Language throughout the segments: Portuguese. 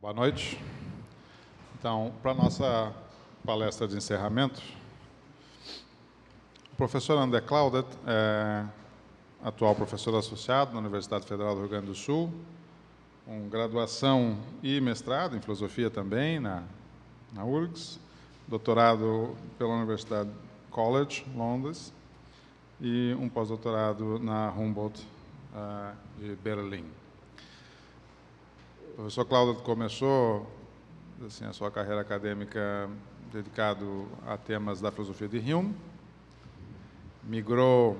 Boa noite. Então, para a nossa palestra de encerramento, o professor André Claudet, é, atual professor associado na Universidade Federal do Rio Grande do Sul, com graduação e mestrado em filosofia também na, na URGS, doutorado pela Universidade College, Londres, e um pós-doutorado na Humboldt uh, de Berlim professor Cláudio começou assim, a sua carreira acadêmica dedicado a temas da filosofia de Hume, migrou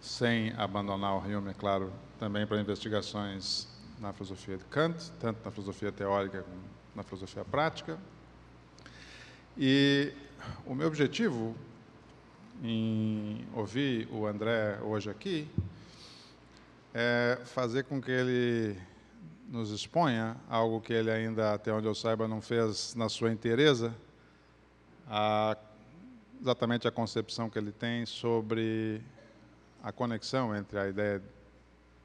sem abandonar o Hume, é claro, também para investigações na filosofia de Kant, tanto na filosofia teórica como na filosofia prática. E o meu objetivo em ouvir o André hoje aqui é fazer com que ele nos exponha algo que ele ainda, até onde eu saiba, não fez na sua inteireza, a, exatamente a concepção que ele tem sobre a conexão entre a ideia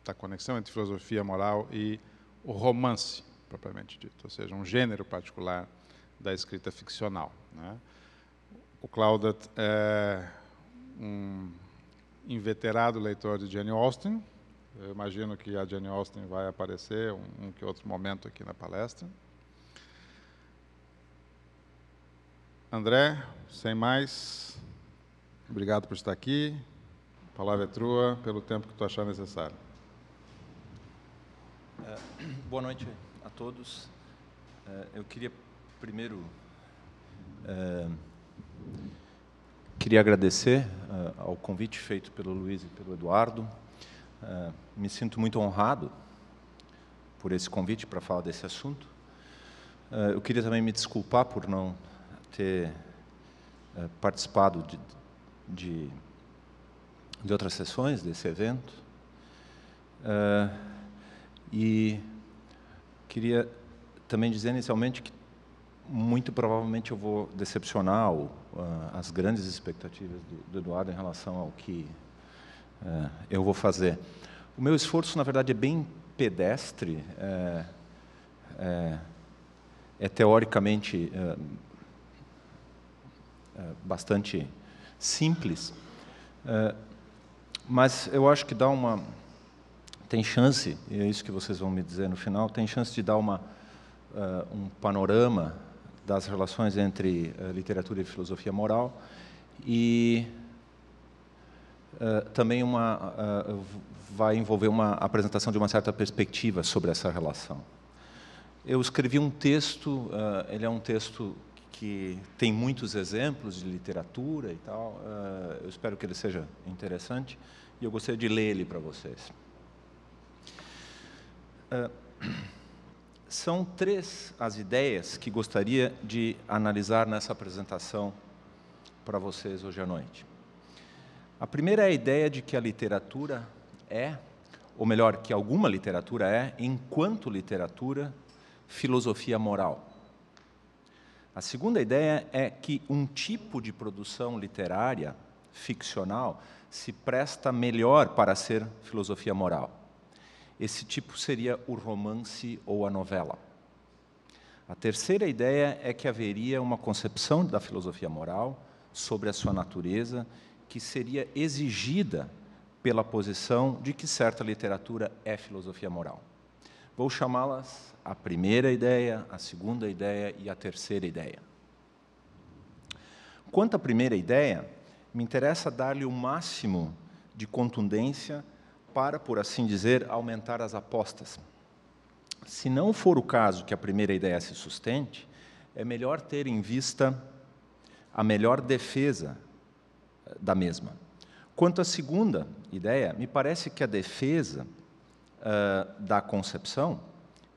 da conexão entre filosofia moral e o romance, propriamente dito, ou seja, um gênero particular da escrita ficcional. Né? O Claudet é um inveterado leitor de Jane Austen, eu imagino que a Jane Austen vai aparecer um, um que outro momento aqui na palestra. André, sem mais, obrigado por estar aqui. A palavra é trua pelo tempo que tu achar necessário. É, boa noite a todos. É, eu queria primeiro é, queria agradecer ao convite feito pelo Luiz e pelo Eduardo é, me sinto muito honrado por esse convite para falar desse assunto. É, eu queria também me desculpar por não ter é, participado de, de, de, outras sessões desse evento. e queria também dizer inicialmente que muito provavelmente eu vou decepcionar ah, as grandes expectativas do Eduardo em relação ao que é, eu vou fazer. O meu esforço, na verdade, é bem pedestre, é, é, é teoricamente é, é bastante simples, é, mas eu acho que dá uma. Tem chance, e é isso que vocês vão me dizer no final, tem chance de dar uma, um panorama das relações entre literatura e filosofia moral e eh, também uma, uh, vai envolver uma apresentação de uma certa perspectiva sobre essa relação. Eu escrevi um texto, eh, ele é um texto que tem muitos exemplos de literatura e tal. eu espero que ele seja interessante e eu gostaria de ler ele para vocês. são três as ideias que gostaria de analisar nessa apresentação para vocês hoje à noite. A primeira é a ideia de que a literatura é, ou melhor, que alguma literatura é, enquanto literatura, filosofia moral. A segunda ideia é que um tipo de produção literária, ficcional, se presta melhor para ser filosofia moral. Esse tipo seria o romance ou a novela. A terceira ideia é que haveria uma concepção da filosofia moral sobre a sua natureza que seria exigida pela posição de que certa literatura é filosofia moral. Vou chamá-las a primeira ideia, a segunda ideia e a terceira ideia. Quanto à primeira ideia, me interessa dar-lhe o máximo de contundência para, por assim dizer, aumentar as apostas. Se não for o caso que a primeira ideia se sustente, é melhor ter em vista a melhor defesa da mesma. Quanto à segunda ideia, me parece que a defesa uh, da concepção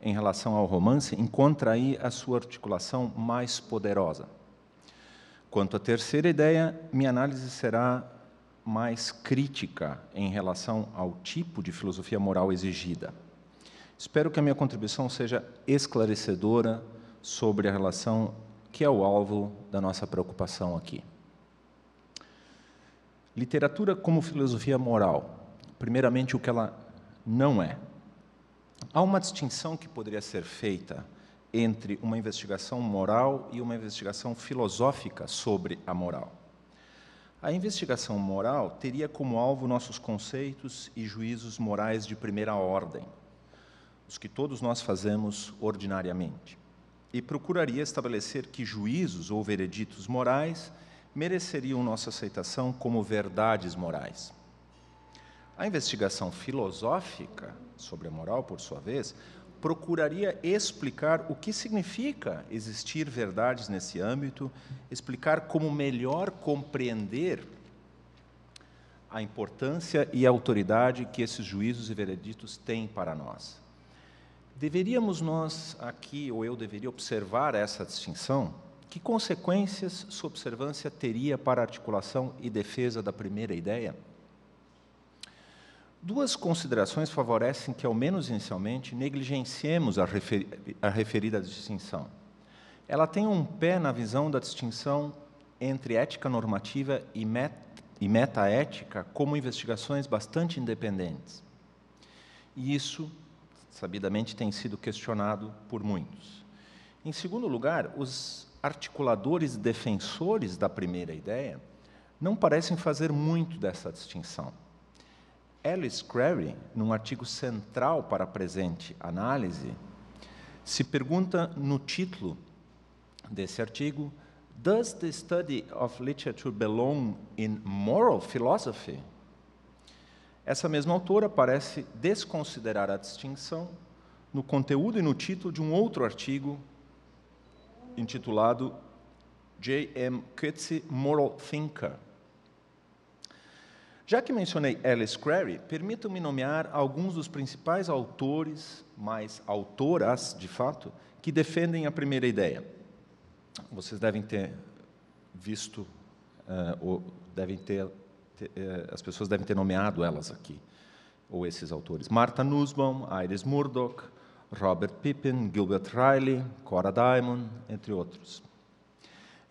em relação ao romance encontra aí a sua articulação mais poderosa. Quanto à terceira ideia, minha análise será mais crítica em relação ao tipo de filosofia moral exigida. Espero que a minha contribuição seja esclarecedora sobre a relação que é o alvo da nossa preocupação aqui. Literatura como filosofia moral. Primeiramente, o que ela não é. Há uma distinção que poderia ser feita entre uma investigação moral e uma investigação filosófica sobre a moral. A investigação moral teria como alvo nossos conceitos e juízos morais de primeira ordem, os que todos nós fazemos ordinariamente, e procuraria estabelecer que juízos ou vereditos morais mereceriam nossa aceitação como verdades morais. A investigação filosófica sobre a moral, por sua vez, procuraria explicar o que significa existir verdades nesse âmbito, explicar como melhor compreender a importância e a autoridade que esses juízos e vereditos têm para nós. Deveríamos nós aqui, ou eu deveria observar essa distinção, que consequências sua observância teria para a articulação e defesa da primeira ideia? Duas considerações favorecem que, ao menos inicialmente, negligenciemos a, referi a referida distinção. Ela tem um pé na visão da distinção entre ética normativa e, met e metaética como investigações bastante independentes. E isso, sabidamente, tem sido questionado por muitos. Em segundo lugar, os articuladores e defensores da primeira ideia não parecem fazer muito dessa distinção. Alice Crary, num artigo central para a presente análise, se pergunta no título desse artigo: Does the study of literature belong in moral philosophy? Essa mesma autora parece desconsiderar a distinção no conteúdo e no título de um outro artigo intitulado J.M. Coetzee, Moral Thinker. Já que mencionei Alice Crary, permitam-me nomear alguns dos principais autores, mais autoras, de fato, que defendem a primeira ideia. Vocês devem ter visto, eh, ou devem ter, eh, as pessoas devem ter nomeado elas aqui, ou esses autores. Martha Nussbaum, Iris Murdoch, Robert Pippin, Gilbert Riley, Cora Diamond, entre outros.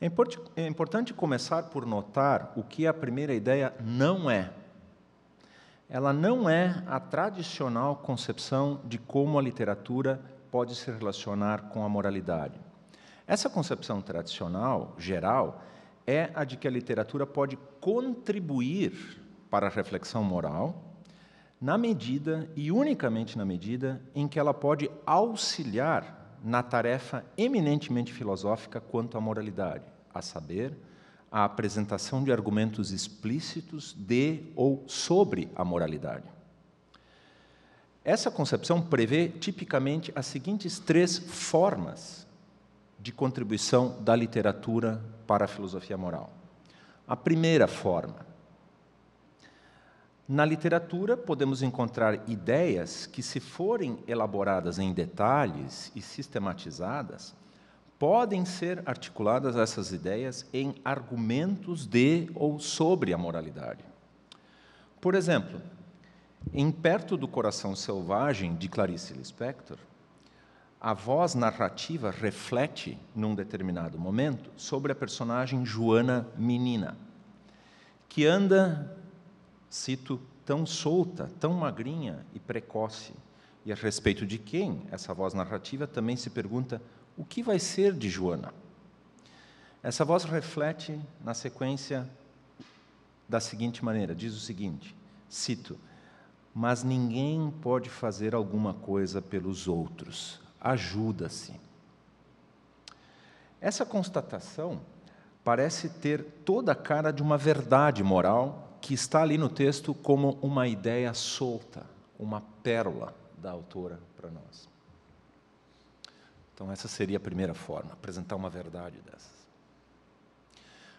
É, é importante começar por notar o que a primeira ideia não é. Ela não é a tradicional concepção de como a literatura pode se relacionar com a moralidade. Essa concepção tradicional, geral, é a de que a literatura pode contribuir para a reflexão moral na medida e unicamente na medida em que ela pode auxiliar na tarefa eminentemente filosófica quanto à moralidade, a saber, a apresentação de argumentos explícitos de ou sobre a moralidade. Essa concepção prevê tipicamente as seguintes três formas de contribuição da literatura para a filosofia moral. A primeira forma, na literatura, podemos encontrar ideias que, se forem elaboradas em detalhes e sistematizadas, podem ser articuladas essas ideias em argumentos de ou sobre a moralidade. Por exemplo, em Perto do Coração Selvagem, de Clarice Lispector, a voz narrativa reflete, num determinado momento, sobre a personagem Joana Menina, que anda cito tão solta, tão magrinha e precoce? E a respeito de quem essa voz narrativa também se pergunta: o que vai ser de Joana? Essa voz reflete na sequência da seguinte maneira: diz o seguinte, cito, mas ninguém pode fazer alguma coisa pelos outros, ajuda-se. Essa constatação parece ter toda a cara de uma verdade moral que está ali no texto como uma ideia solta, uma pérola da autora para nós. Então, essa seria a primeira forma, apresentar uma verdade dessas.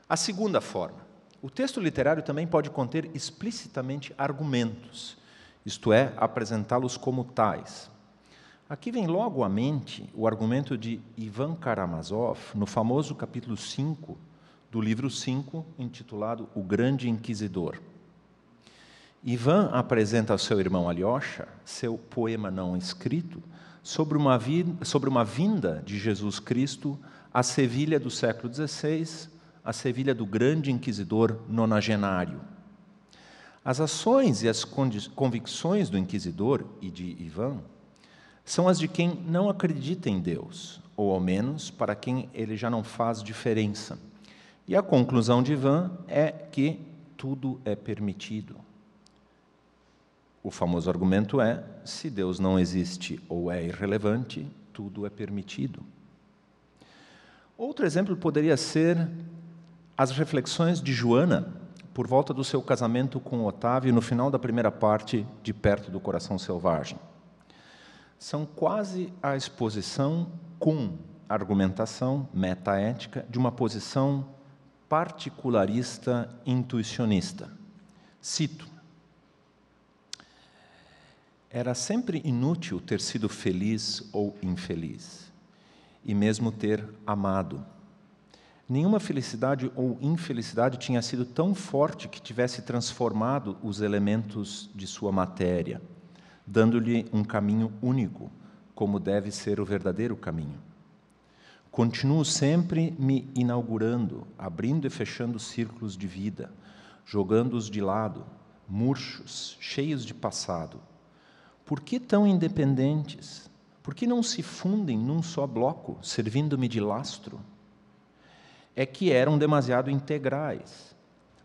A segunda forma, o texto literário também pode conter explicitamente argumentos, isto é, apresentá-los como tais. Aqui vem logo à mente o argumento de Ivan Karamazov, no famoso capítulo 5 do livro 5, intitulado O Grande Inquisidor. Ivan apresenta ao seu irmão Alyosha seu poema não escrito sobre uma, sobre uma vinda de Jesus Cristo à Sevilha do século XVI, à Sevilha do grande inquisidor nonagenário. As ações e as convicções do inquisidor e de Ivan são as de quem não acredita em Deus, ou ao menos para quem ele já não faz diferença. E a conclusão de Van é que tudo é permitido. O famoso argumento é: se Deus não existe ou é irrelevante, tudo é permitido. Outro exemplo poderia ser as reflexões de Joana por volta do seu casamento com Otávio no final da primeira parte de Perto do Coração Selvagem. São quase a exposição com argumentação metaética de uma posição particularista intuicionista. Cito: Era sempre inútil ter sido feliz ou infeliz, e mesmo ter amado. Nenhuma felicidade ou infelicidade tinha sido tão forte que tivesse transformado os elementos de sua matéria, dando-lhe um caminho único, como deve ser o verdadeiro caminho Continuo sempre me inaugurando, abrindo e fechando círculos de vida, jogando-os de lado, murchos, cheios de passado. Por que tão independentes? Por que não se fundem num só bloco, servindo-me de lastro? É que eram demasiado integrais.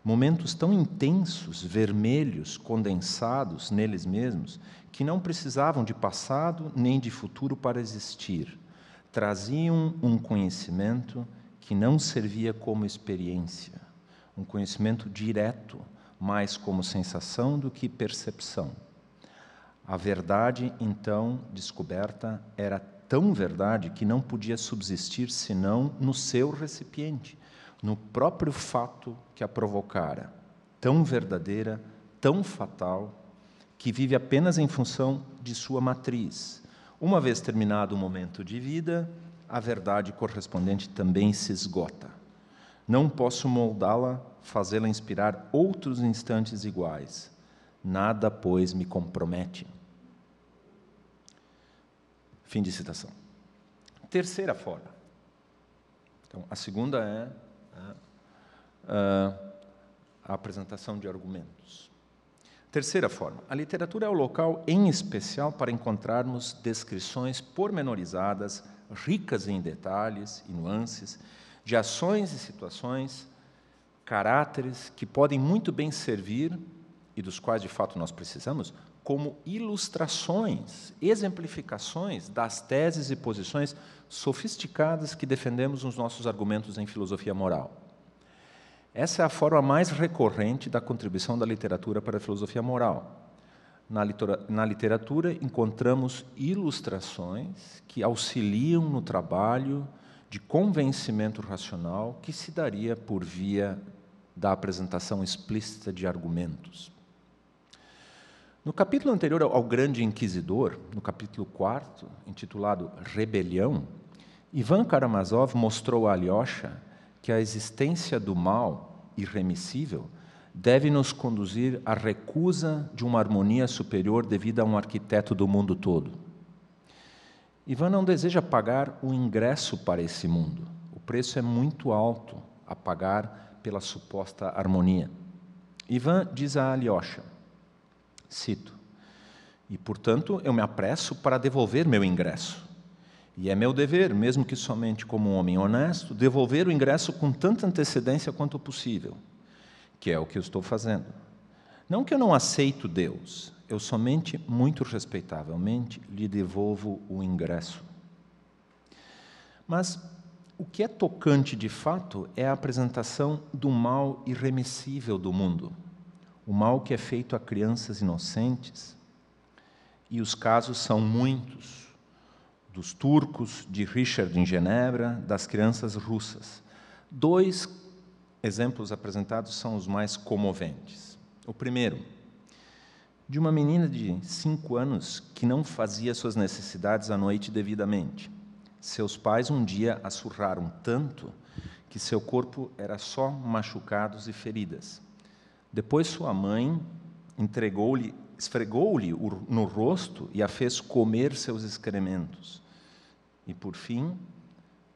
Momentos tão intensos, vermelhos, condensados neles mesmos, que não precisavam de passado nem de futuro para existir traziam um conhecimento que não servia como experiência, um conhecimento direto, mais como sensação do que percepção. A verdade, então, descoberta, era tão verdade que não podia subsistir senão no seu recipiente, no próprio fato que a provocara. Tão verdadeira, tão fatal, que vive apenas em função de sua matriz, uma vez terminado o momento de vida, a verdade correspondente também se esgota. Não posso moldá-la, fazê-la inspirar outros instantes iguais. Nada, pois, me compromete. Fim de citação. Terceira forma. Então, a segunda é, é, é a apresentação de argumentos. Terceira forma, a literatura é o local em especial para encontrarmos descrições pormenorizadas, ricas em detalhes e nuances, de ações e situações, caráteres que podem muito bem servir, e dos quais de fato nós precisamos, como ilustrações, exemplificações das teses e posições sofisticadas que defendemos nos nossos argumentos em filosofia moral. Essa é a forma mais recorrente da contribuição da literatura para a filosofia moral. Na, na literatura, encontramos ilustrações que auxiliam no trabalho de convencimento racional que se daria por via da apresentação explícita de argumentos. No capítulo anterior ao Grande Inquisidor, no capítulo 4, intitulado Rebelião, Ivan Karamazov mostrou a Alyosha que a existência do mal irremissível deve nos conduzir à recusa de uma harmonia superior devida a um arquiteto do mundo todo. Ivan não deseja pagar o ingresso para esse mundo. O preço é muito alto a pagar pela suposta harmonia. Ivan diz a Alyosha, cito, e portanto eu me apresso para devolver meu ingresso. E é meu dever, mesmo que somente como um homem honesto, devolver o ingresso com tanta antecedência quanto possível, que é o que eu estou fazendo. Não que eu não aceito Deus, eu somente, muito respeitavelmente, lhe devolvo o ingresso. Mas o que é tocante de fato é a apresentação do mal irremissível do mundo, o mal que é feito a crianças inocentes, e os casos são muitos dos turcos, de Richard em Genebra, das crianças russas. Dois exemplos apresentados são os mais comoventes. O primeiro, de uma menina de cinco anos que não fazia suas necessidades à noite devidamente. Seus pais um dia a surraram tanto que seu corpo era só machucados e feridas. Depois sua mãe entregou-lhe esfregou-lhe no rosto e a fez comer seus excrementos. E por fim,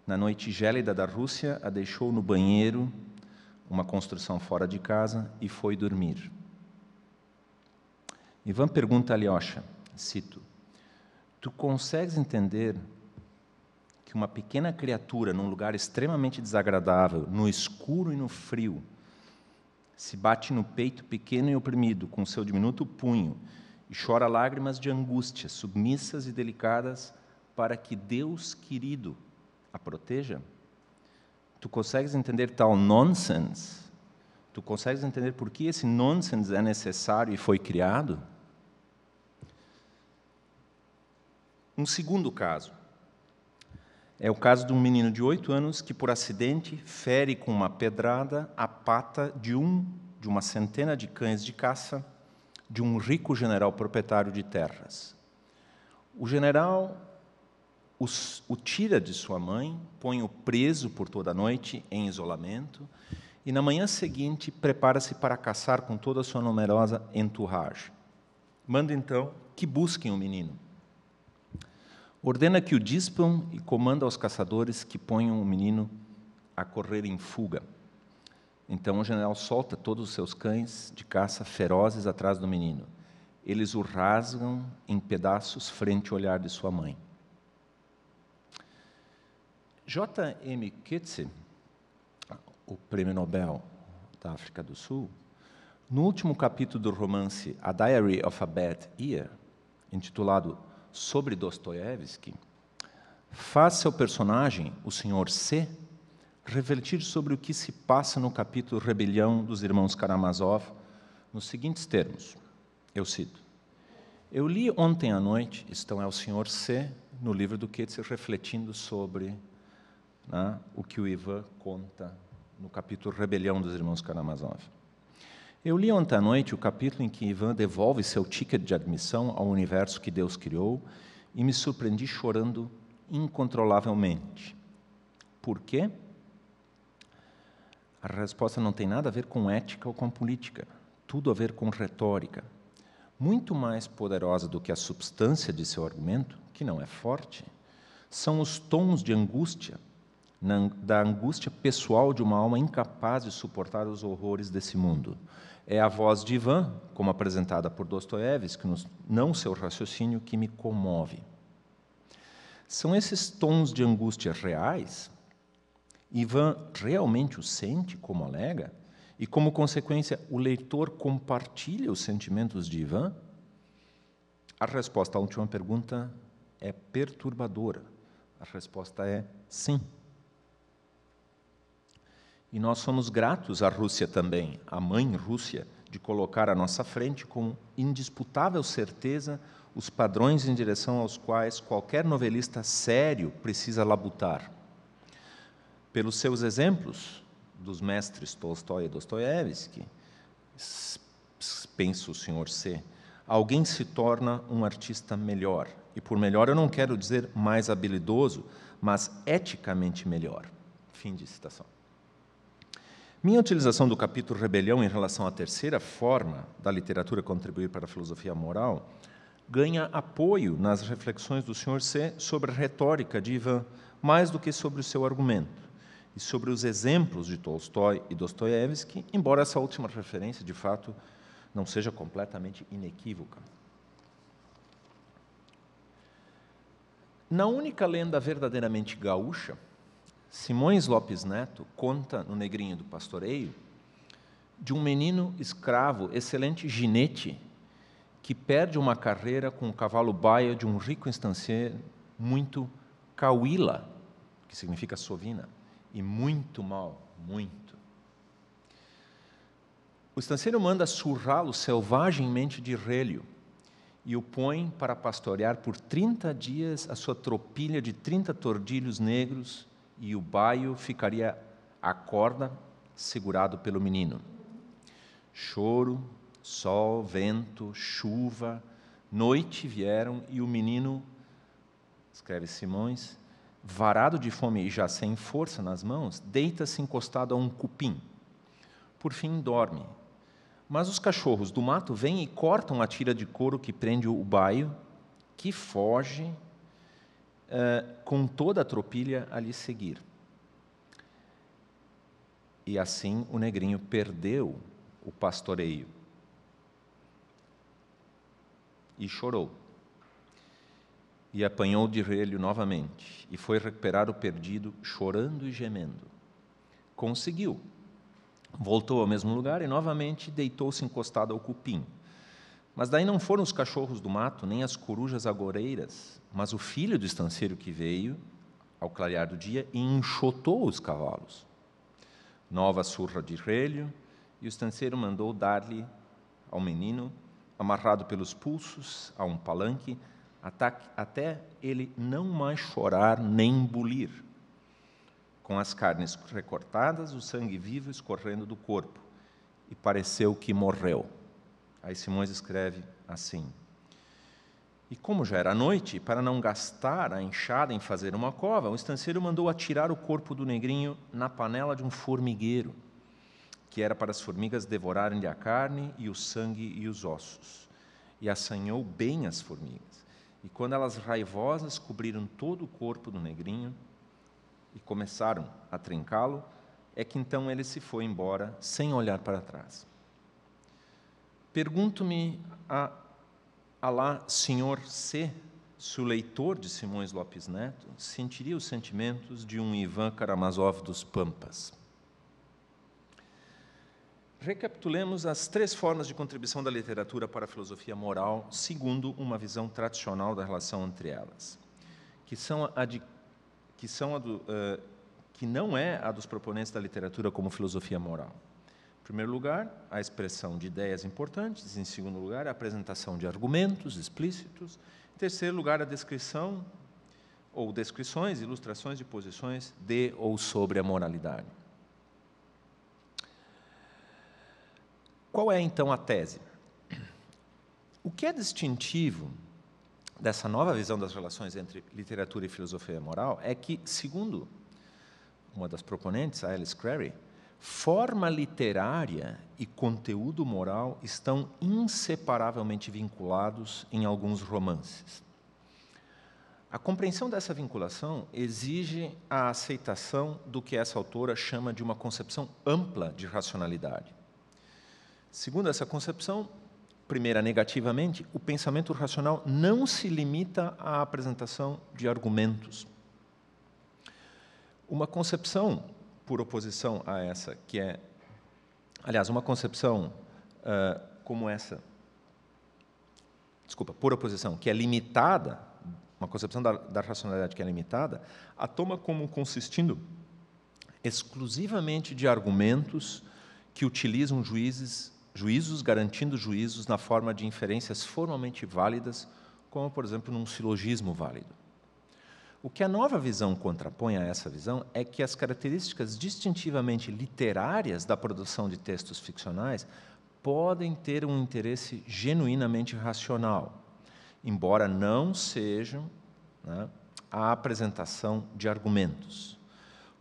na noite gélida da Rússia, a deixou no banheiro, uma construção fora de casa, e foi dormir. Ivan pergunta a Alyosha, cito, Tu consegues entender que uma pequena criatura num lugar extremamente desagradável, no escuro e no frio, se bate no peito pequeno e oprimido com seu diminuto punho e chora lágrimas de angústia, submissas e delicadas, para que Deus querido a proteja? Tu consegues entender tal nonsense? Tu consegues entender por que esse nonsense é necessário e foi criado? Um segundo caso é o caso de um menino de oito anos que, por acidente, fere com uma pedrada a pata de um de uma centena de cães de caça de um rico general proprietário de terras. O general os, o tira de sua mãe, põe-o preso por toda a noite em isolamento e, na manhã seguinte, prepara-se para caçar com toda a sua numerosa entourage. Manda então que busquem o menino ordena que o dispam e comanda aos caçadores que ponham o menino a correr em fuga. Então o general solta todos os seus cães de caça ferozes atrás do menino. Eles o rasgam em pedaços frente ao olhar de sua mãe. J.M. Kitse, o prêmio Nobel da África do Sul, no último capítulo do romance A Diary of a Bad Year, intitulado sobre Dostoiévski faz seu personagem, o senhor C, refletir sobre o que se passa no capítulo Rebelião dos Irmãos Karamazov, nos seguintes termos. Eu cito: Eu li ontem à noite, então é o senhor C, no livro do Keats, refletindo sobre né, o que o Ivan conta no capítulo Rebelião dos Irmãos Karamazov. Eu li ontem à noite o capítulo em que Ivan devolve seu ticket de admissão ao universo que Deus criou e me surpreendi chorando incontrolavelmente. Por quê? A resposta não tem nada a ver com ética ou com política, tudo a ver com retórica. Muito mais poderosa do que a substância de seu argumento, que não é forte, são os tons de angústia, da angústia pessoal de uma alma incapaz de suportar os horrores desse mundo é a voz de Ivan, como apresentada por Dostoiévski, não seu raciocínio, que me comove. São esses tons de angústia reais? Ivan realmente o sente, como alega? E, como consequência, o leitor compartilha os sentimentos de Ivan? A resposta à última pergunta é perturbadora. A resposta é sim. E nós somos gratos à Rússia também, à mãe Rússia, de colocar à nossa frente com indisputável certeza os padrões em direção aos quais qualquer novelista sério precisa labutar. Pelos seus exemplos, dos mestres Tolstói e Dostoiévski, pensa o senhor C, alguém se torna um artista melhor. E por melhor eu não quero dizer mais habilidoso, mas eticamente melhor. Fim de citação. Minha utilização do capítulo Rebelião em relação à terceira forma da literatura contribuir para a filosofia moral ganha apoio nas reflexões do Sr. C sobre a retórica de Ivan, mais do que sobre o seu argumento, e sobre os exemplos de Tolstói e Dostoiévski, embora essa última referência, de fato, não seja completamente inequívoca. Na única lenda verdadeiramente gaúcha, Simões Lopes Neto conta no Negrinho do Pastoreio de um menino escravo, excelente ginete, que perde uma carreira com o cavalo baia de um rico instancier muito cauila, que significa sovina, e muito mal, muito. O estanciero manda surrá-lo selvagemmente de relho e o põe para pastorear por 30 dias a sua tropilha de 30 tordilhos negros e o baio ficaria a corda segurado pelo menino. Choro, sol, vento, chuva, noite vieram e o menino, escreve Simões, varado de fome e já sem força nas mãos, deita-se encostado a um cupim. Por fim, dorme. Mas os cachorros do mato vêm e cortam a tira de couro que prende o baio, que foge eh, com toda a tropilha a lhe seguir. E assim o negrinho perdeu o pastoreio e chorou. E apanhou de relho novamente e foi recuperar o perdido, chorando e gemendo. Conseguiu. Voltou ao mesmo lugar e novamente deitou-se encostado ao cupim. Mas daí não foram os cachorros do mato, nem as corujas agoreiras, mas o filho do estanceiro que veio ao clarear do dia e enxotou os cavalos. Nova surra de relho, e o estanceiro mandou dar-lhe ao menino, amarrado pelos pulsos a um palanque, até ele não mais chorar nem bulir, com as carnes recortadas, o sangue vivo escorrendo do corpo, e pareceu que morreu. Aí Simões escreve assim: E como já era noite, para não gastar a enxada em fazer uma cova, o estanceiro mandou atirar o corpo do negrinho na panela de um formigueiro, que era para as formigas devorarem-lhe a carne e o sangue e os ossos. E assanhou bem as formigas. E quando elas raivosas cobriram todo o corpo do negrinho e começaram a trincá-lo, é que então ele se foi embora sem olhar para trás. Pergunto-me a Alá, Senhor C, se o leitor de Simões Lopes Neto sentiria os sentimentos de um Ivan Karamazov dos Pampas. Recapitulemos as três formas de contribuição da literatura para a filosofia moral, segundo uma visão tradicional da relação entre elas, que são a de que são a do, uh, que não é a dos proponentes da literatura como filosofia moral. Em primeiro lugar, a expressão de ideias importantes, em segundo lugar, a apresentação de argumentos explícitos, em terceiro lugar, a descrição ou descrições, ilustrações de posições de ou sobre a moralidade. Qual é então a tese? O que é distintivo dessa nova visão das relações entre literatura e filosofia moral é que, segundo uma das proponentes, a Alice Clary, Forma literária e conteúdo moral estão inseparavelmente vinculados em alguns romances. A compreensão dessa vinculação exige a aceitação do que essa autora chama de uma concepção ampla de racionalidade. Segundo essa concepção, primeira negativamente, o pensamento racional não se limita à apresentação de argumentos. Uma concepção por oposição a essa, que é, aliás, uma concepção uh, como essa, desculpa, por oposição, que é limitada, uma concepção da, da racionalidade que é limitada, a toma como consistindo exclusivamente de argumentos que utilizam juízes, juízos garantindo juízos na forma de inferências formalmente válidas, como, por exemplo, num silogismo válido. O que a nova visão contrapõe a essa visão é que as características distintivamente literárias da produção de textos ficcionais podem ter um interesse genuinamente racional, embora não sejam né, a apresentação de argumentos.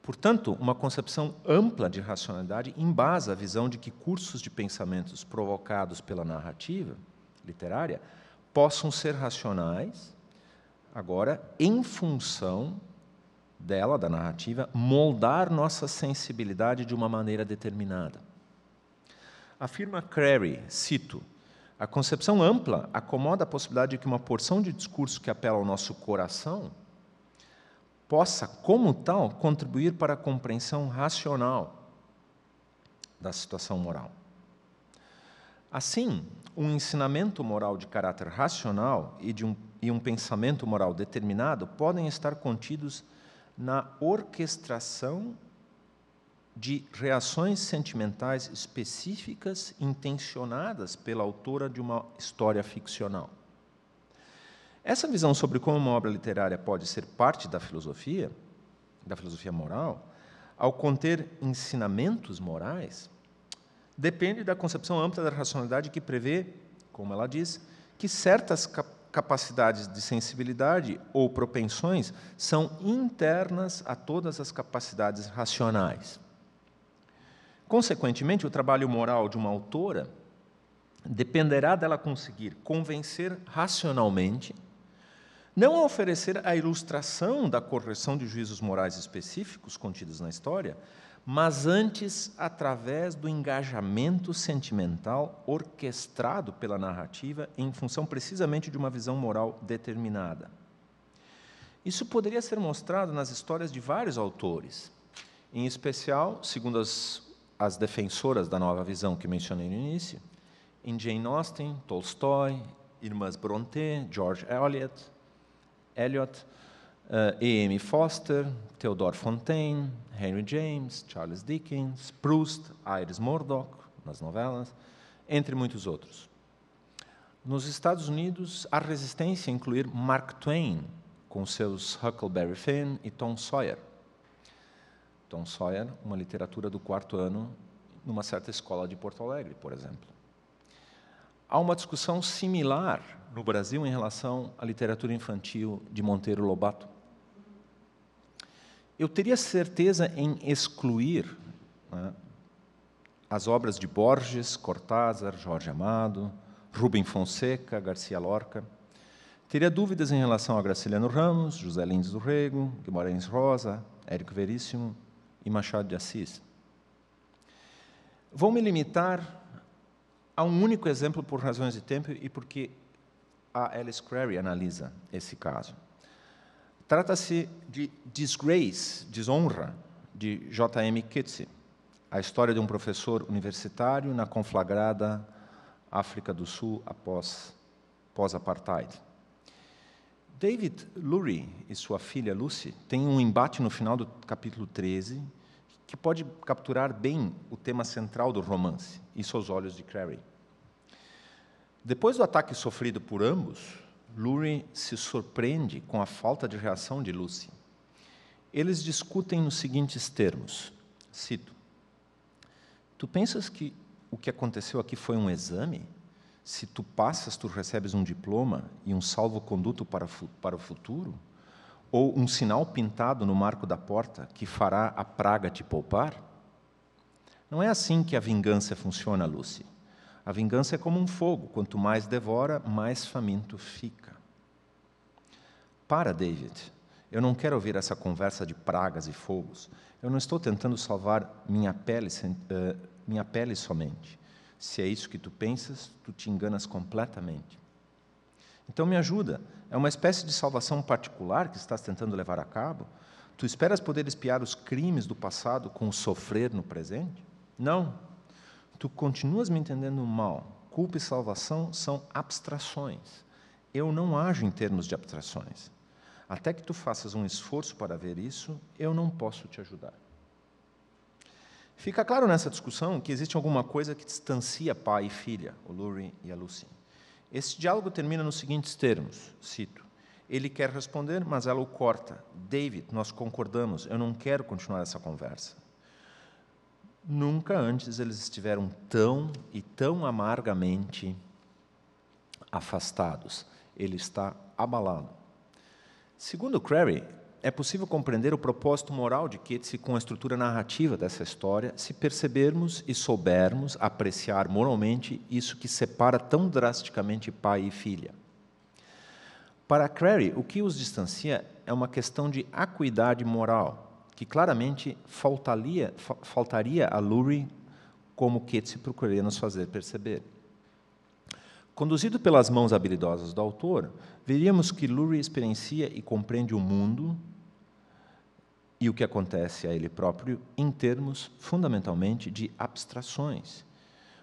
Portanto, uma concepção ampla de racionalidade embasa a visão de que cursos de pensamentos provocados pela narrativa literária possam ser racionais agora, em função dela, da narrativa, moldar nossa sensibilidade de uma maneira determinada. Afirma Crary, cito, a concepção ampla acomoda a possibilidade de que uma porção de discurso que apela ao nosso coração possa, como tal, contribuir para a compreensão racional da situação moral. Assim, um ensinamento moral de caráter racional e de um e um pensamento moral determinado podem estar contidos na orquestração de reações sentimentais específicas intencionadas pela autora de uma história ficcional. Essa visão sobre como uma obra literária pode ser parte da filosofia, da filosofia moral, ao conter ensinamentos morais, depende da concepção ampla da racionalidade que prevê, como ela diz, que certas capacidades de sensibilidade ou propensões são internas a todas as capacidades racionais. Consequentemente, o trabalho moral de uma autora dependerá dela conseguir convencer racionalmente, não oferecer a ilustração da correção de juízos morais específicos contidos na história, mas antes através do engajamento sentimental orquestrado pela narrativa em função precisamente de uma visão moral determinada. Isso poderia ser mostrado nas histórias de vários autores, em especial, segundo as, as defensoras da nova visão que mencionei no início, em Jane Austen, Tolstói, Irmãs Brontë, George Eliot, Eliot uh, eh, E.M. Foster, Theodore Fontaine, Henry James, Charles Dickens, Proust, Iris Murdoch, nas novelas, entre muitos outros. Nos Estados Unidos, há resistência a incluir Mark Twain, com seus Huckleberry Finn e Tom Sawyer. Tom Sawyer, uma literatura do quarto ano, numa certa escola de Porto Alegre, por exemplo. Há uma discussão similar no Brasil em relação à literatura infantil de Monteiro Lobato eu teria certeza em excluir né, as obras de Borges, Cortázar, Jorge Amado, Rubem Fonseca, Garcia Lorca. Teria dúvidas em relação a Graciliano Ramos, José Lindes do Rego, Guimarães Rosa, Érico Veríssimo e Machado de Assis. Vou me limitar a um único exemplo por razões de tempo e porque a Alice Crary analisa esse caso. Trata-se de Disgrace, Desonra, de J.M. Kitse, a história de um professor universitário na conflagrada África do Sul após pós-apartheid. David Lurie e sua filha Lucy têm um embate no final do capítulo 13 que pode capturar bem o tema central do romance, isso aos olhos de Carey. Depois do ataque sofrido por ambos, Lurie se surpreende com a falta de reação de Lucy. Eles discutem nos seguintes termos. Cito: Tu pensas que o que aconteceu aqui foi um exame? Se tu passas, tu recebes um diploma e um salvo-conduto para, para o futuro? Ou um sinal pintado no marco da porta que fará a praga te poupar? Não é assim que a vingança funciona, Lucy. A vingança é como um fogo, quanto mais devora, mais faminto fica. Para, David, eu não quero ouvir essa conversa de pragas e fogos. Eu não estou tentando salvar minha pele, eh, minha pele somente. Se é isso que tu pensas, tu te enganas completamente. Então me ajuda. É uma espécie de salvação particular que estás tentando levar a cabo? Tu esperas poder espiar os crimes do passado com o sofrer no presente? Não. Tu continuas me entendendo mal. Culpa e salvação são abstrações. Eu não ajo em termos de abstrações. Até que tu faças um esforço para ver isso, eu não posso te ajudar. Fica claro nessa discussão que existe alguma coisa que distancia pai e filha, o Lurie e a Lucy. Esse diálogo termina nos seguintes termos, cito: Ele quer responder, mas ela o corta. David, nós concordamos, eu não quero continuar essa conversa. Nunca antes eles estiveram tão e tão amargamente afastados. Ele está abalado. Segundo Crary, é possível compreender o propósito moral de Keats com a estrutura narrativa dessa história se percebermos e soubermos apreciar moralmente isso que separa tão drasticamente pai e filha. Para Crary, o que os distancia é uma questão de acuidade moral que claramente faltaria, faltaria a Lurie como que se procuraria nos fazer perceber. Conduzido pelas mãos habilidosas do autor, veríamos que Lurie experiencia e compreende o mundo e o que acontece a ele próprio em termos fundamentalmente de abstrações,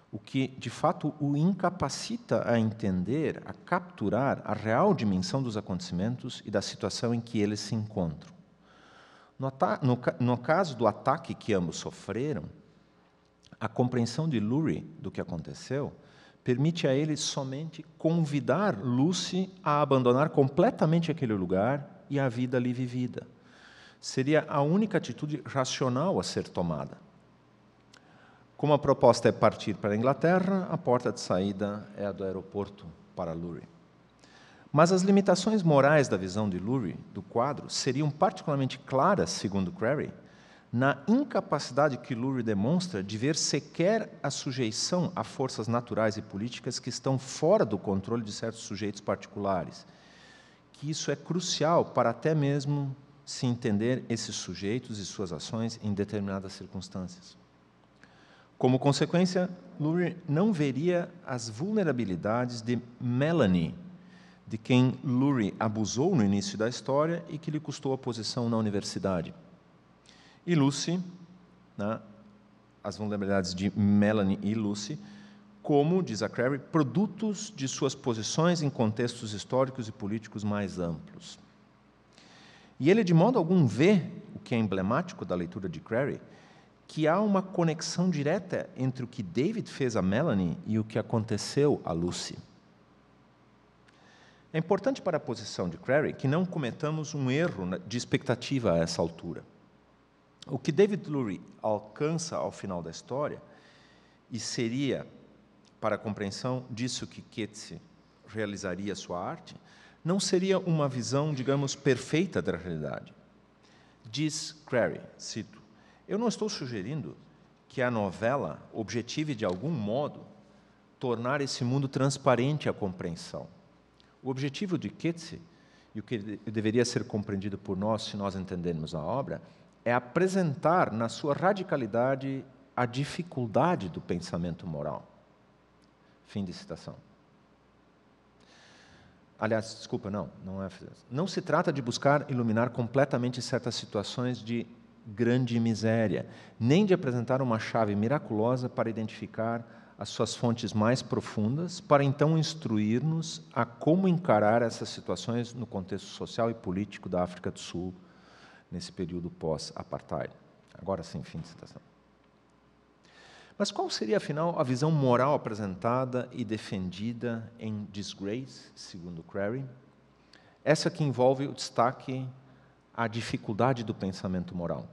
o que de fato o incapacita a entender, a capturar a real dimensão dos acontecimentos e da situação em que eles se encontram. No, no, no caso do ataque que ambos sofreram, a compreensão de Lurie do que aconteceu permite a ele somente convidar Lucy a abandonar completamente aquele lugar e a vida ali vivida. Seria a única atitude racional a ser tomada. Como a proposta é partir para a Inglaterra, a porta de saída é a do aeroporto para Lurie. Mas as limitações morais da visão de Lurie do quadro seriam particularmente claras, segundo Crary, na incapacidade que Lurie demonstra de ver sequer a sujeição a forças naturais e políticas que estão fora do controle de certos sujeitos particulares. Que isso é crucial para até mesmo se entender esses sujeitos e suas ações em determinadas circunstâncias. Como consequência, Lurie não veria as vulnerabilidades de Melanie de quem Lurie abusou no início da história e que lhe custou a posição na universidade. E Lucy, né, as vulnerabilidades de Melanie e Lucy, como, diz a Crary, produtos de suas posições em contextos históricos e políticos mais amplos. E ele, de modo algum, vê, o que é emblemático da leitura de Crary, que há uma conexão direta entre o que David fez a Melanie e o que aconteceu a Lucy. É importante para a posição de Crary que não cometamos um erro de expectativa a essa altura. O que David Lurie alcança ao final da história, e seria, para a compreensão disso que Keats realizaria sua arte, não seria uma visão, digamos, perfeita da realidade. Diz Crary, cito, eu não estou sugerindo que a novela objetive, de algum modo, tornar esse mundo transparente à compreensão o objetivo de Kitze, e o que deveria ser compreendido por nós se nós entendermos a obra, é apresentar na sua radicalidade a dificuldade do pensamento moral. Fim de citação. Aliás, desculpa, não, não é. Não se trata de buscar iluminar completamente certas situações de grande miséria, nem de apresentar uma chave miraculosa para identificar as suas fontes mais profundas, para então instruir-nos a como encarar essas situações no contexto social e político da África do Sul nesse período pós-apartheid. Agora sem fim de citação. Mas qual seria, afinal, a visão moral apresentada e defendida em Disgrace, segundo Crary? Essa que envolve o destaque à dificuldade do pensamento moral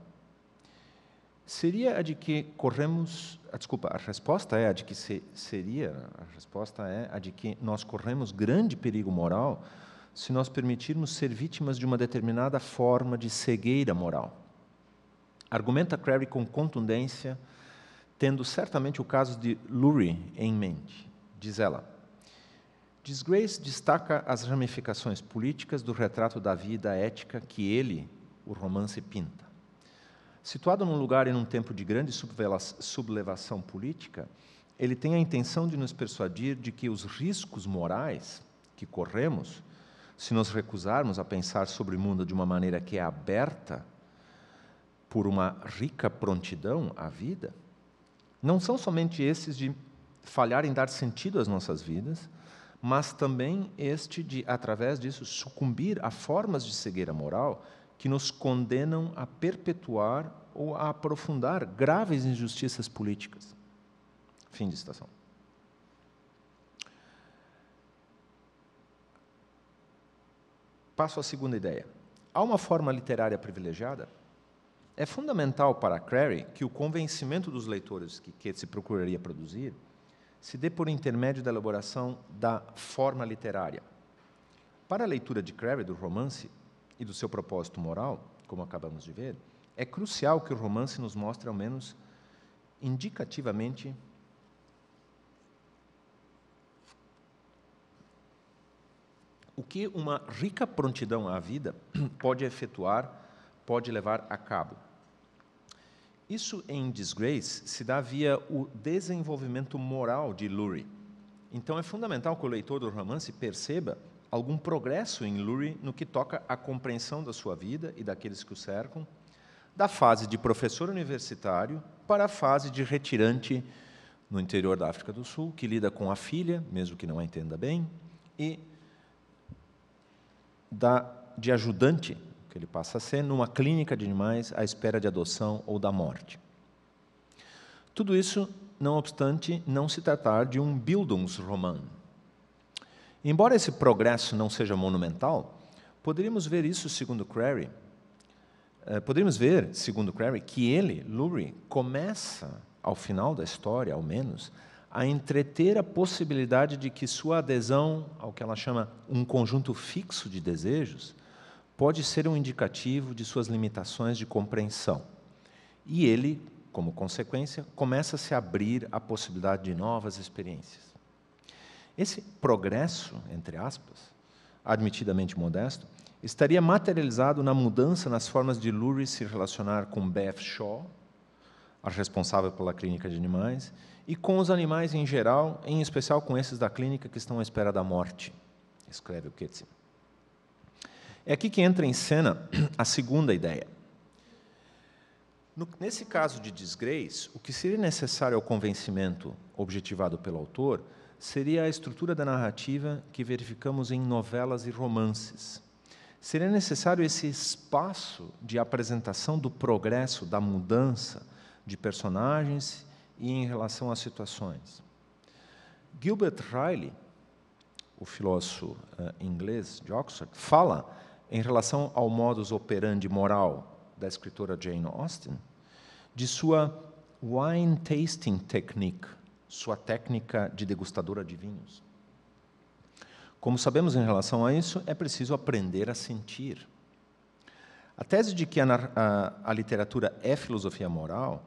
seria a de que corremos, ah, desculpa, a resposta é a de que se, seria, a resposta é a de que nós corremos grande perigo moral se nós permitirmos ser vítimas de uma determinada forma de cegueira moral. Argumenta Crary com contundência, tendo certamente o caso de Lurie em mente. Diz ela: Disgrace destaca as ramificações políticas do retrato da vida ética que ele, o romance, pinta. Situado num lugar e num tempo de grande sublevação política, ele tem a intenção de nos persuadir de que os riscos morais que corremos, se nos recusarmos a pensar sobre o mundo de uma maneira que é aberta por uma rica prontidão à vida, não são somente esses de falhar em dar sentido às nossas vidas, mas também este de, através disso, sucumbir a formas de cegueira moral que nos condenam a perpetuar ou a aprofundar graves injustiças políticas. Fim de citação. Passo à segunda ideia. Há uma forma literária privilegiada? É fundamental para Crary que o convencimento dos leitores que Keats procuraria produzir se dê por intermédio da elaboração da forma literária. Para a leitura de Crary do romance, e do seu propósito moral, como acabamos de ver, é crucial que o romance nos mostre, ao menos indicativamente, o que uma rica prontidão à vida pode efetuar, pode levar a cabo. Isso em Disgrace se dá via o desenvolvimento moral de Lurie. Então é fundamental que o leitor do romance perceba algum progresso em Lurie no que toca à compreensão da sua vida e daqueles que o cercam, da fase de professor universitário para a fase de retirante no interior da África do Sul, que lida com a filha, mesmo que não a entenda bem, e da, de ajudante, que ele passa a ser, numa clínica de animais à espera de adoção ou da morte. Tudo isso, não obstante, não se tratar de um Bildungsroman, Embora esse progresso não seja monumental, poderíamos ver isso segundo Crary. Eh, poderíamos ver, segundo Crary, que ele, Lurie, começa, ao final da história, ao menos, a entreter a possibilidade de que sua adesão ao que ela chama um conjunto fixo de desejos pode ser um indicativo de suas limitações de compreensão. E ele, como consequência, começa a se abrir à possibilidade de novas experiências. Esse progresso, entre aspas, admitidamente modesto, estaria materializado na mudança nas formas de Lurie se relacionar com Beth Shaw, a responsável pela clínica de animais, e com os animais em geral, em especial com esses da clínica que estão à espera da morte, escreve o Kitson. É aqui que entra em cena a segunda ideia. No, nesse caso de desgrace, o que seria necessário ao convencimento objetivado pelo autor seria a estrutura da narrativa que verificamos em novelas e romances. Seria necessário esse espaço de apresentação do progresso, da mudança de personagens e em relação às situações. Gilbert Riley, o filósofo eh, inglês de Oxford, fala em relação ao modus operandi moral da escritora Jane Austen de sua wine tasting technique, sua técnica de degustadora de vinhos. Como sabemos em relação a isso, é preciso aprender a sentir. A tese de que a, a, a literatura é filosofia moral,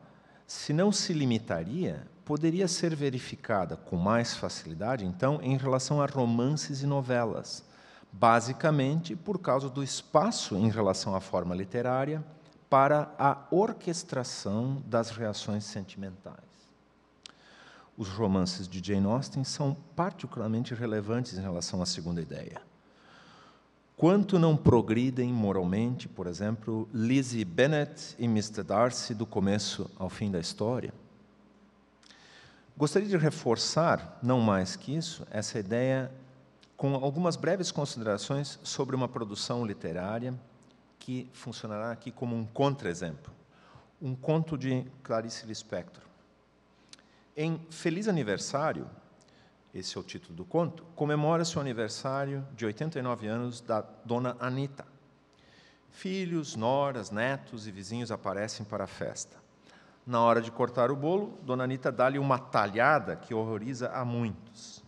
se não se limitaria, poderia ser verificada com mais facilidade, então, em relação a romances e novelas, basicamente por causa do espaço em relação à forma literária para a orquestração das reações sentimentais os romances de Jane Austen são particularmente relevantes em relação à segunda ideia. Quanto não progridem moralmente, por exemplo, Lizzie Bennet e Mr. Darcy do começo ao fim da história? Gostaria de reforçar, não mais que isso, essa ideia com algumas breves considerações sobre uma produção literária que funcionará aqui como um contra-exemplo. Um conto de Clarice Lispector. Em Feliz Aniversário, esse é o título do conto, comemora-se o aniversário de 89 anos da dona Anita. Filhos, noras, netos e vizinhos aparecem para a festa. Na hora de cortar o bolo, dona Anita dá-lhe uma talhada que horroriza a muitos.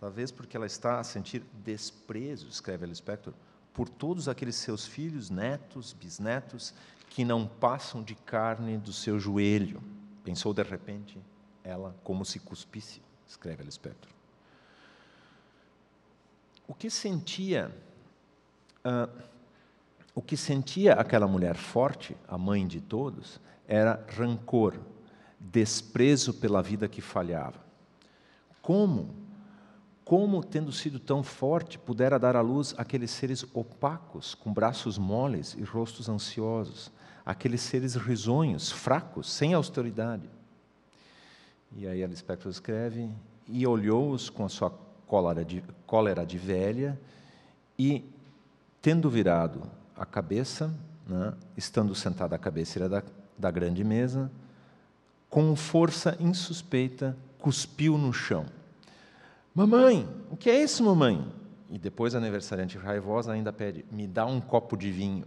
Talvez porque ela está a sentir desprezo, escreve Ellen Spector, por todos aqueles seus filhos, netos, bisnetos, que não passam de carne do seu joelho. Pensou de repente ela como se cuspisse, escreve o espectro. O que sentia ah, o que sentia aquela mulher forte, a mãe de todos, era rancor, desprezo pela vida que falhava. Como como tendo sido tão forte pudera dar à luz aqueles seres opacos, com braços moles e rostos ansiosos, aqueles seres risonhos, fracos, sem autoridade? E aí a Lispector escreve: E olhou-os com a sua cólera de, cólera de velha, e, tendo virado a cabeça, né, estando sentada à cabeceira da, da grande mesa, com força insuspeita, cuspiu no chão. Mamãe, o que é isso, mamãe? E depois a aniversariante raivosa ainda pede: me dá um copo de vinho.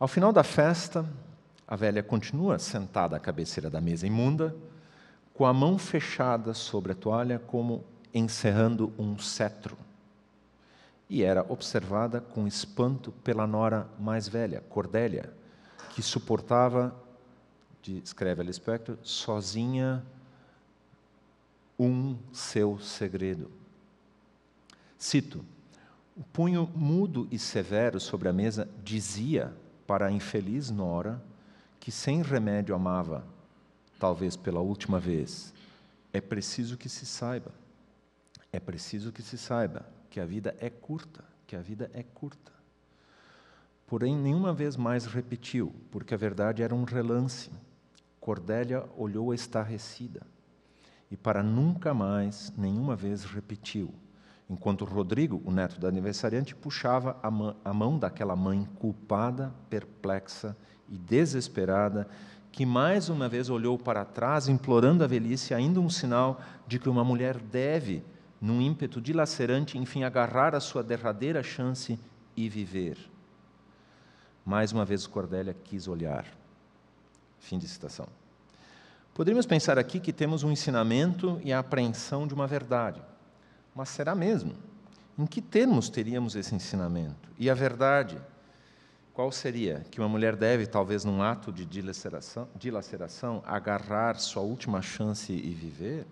Ao final da festa, a velha continua sentada à cabeceira da mesa imunda, com a mão fechada sobre a toalha, como encerrando um cetro. E era observada com espanto pela nora mais velha, Cordélia, que suportava, escreve a espectro, sozinha um seu segredo. Cito: O punho mudo e severo sobre a mesa dizia para a infeliz nora que sem remédio amava, talvez pela última vez, é preciso que se saiba, é preciso que se saiba que a vida é curta, que a vida é curta. Porém, nenhuma vez mais repetiu, porque a verdade era um relance. Cordélia olhou estarrecida e, para nunca mais, nenhuma vez repetiu, enquanto Rodrigo, o neto da aniversariante, puxava a, mão daquela mãe culpada, perplexa e desesperada, que mais uma vez olhou para trás, implorando a velhice, ainda um sinal de que uma mulher deve, num ímpeto dilacerante, enfim, agarrar a sua derradeira chance e viver. Mais uma vez Cordélia quis olhar. Fim de citação. Poderíamos pensar aqui que temos um ensinamento e a apreensão de uma verdade. Mas será mesmo? Em que termos teríamos esse ensinamento? E a verdade, qual seria? Que uma mulher deve, talvez num ato de dilaceração, dilaceração agarrar sua última chance e viver?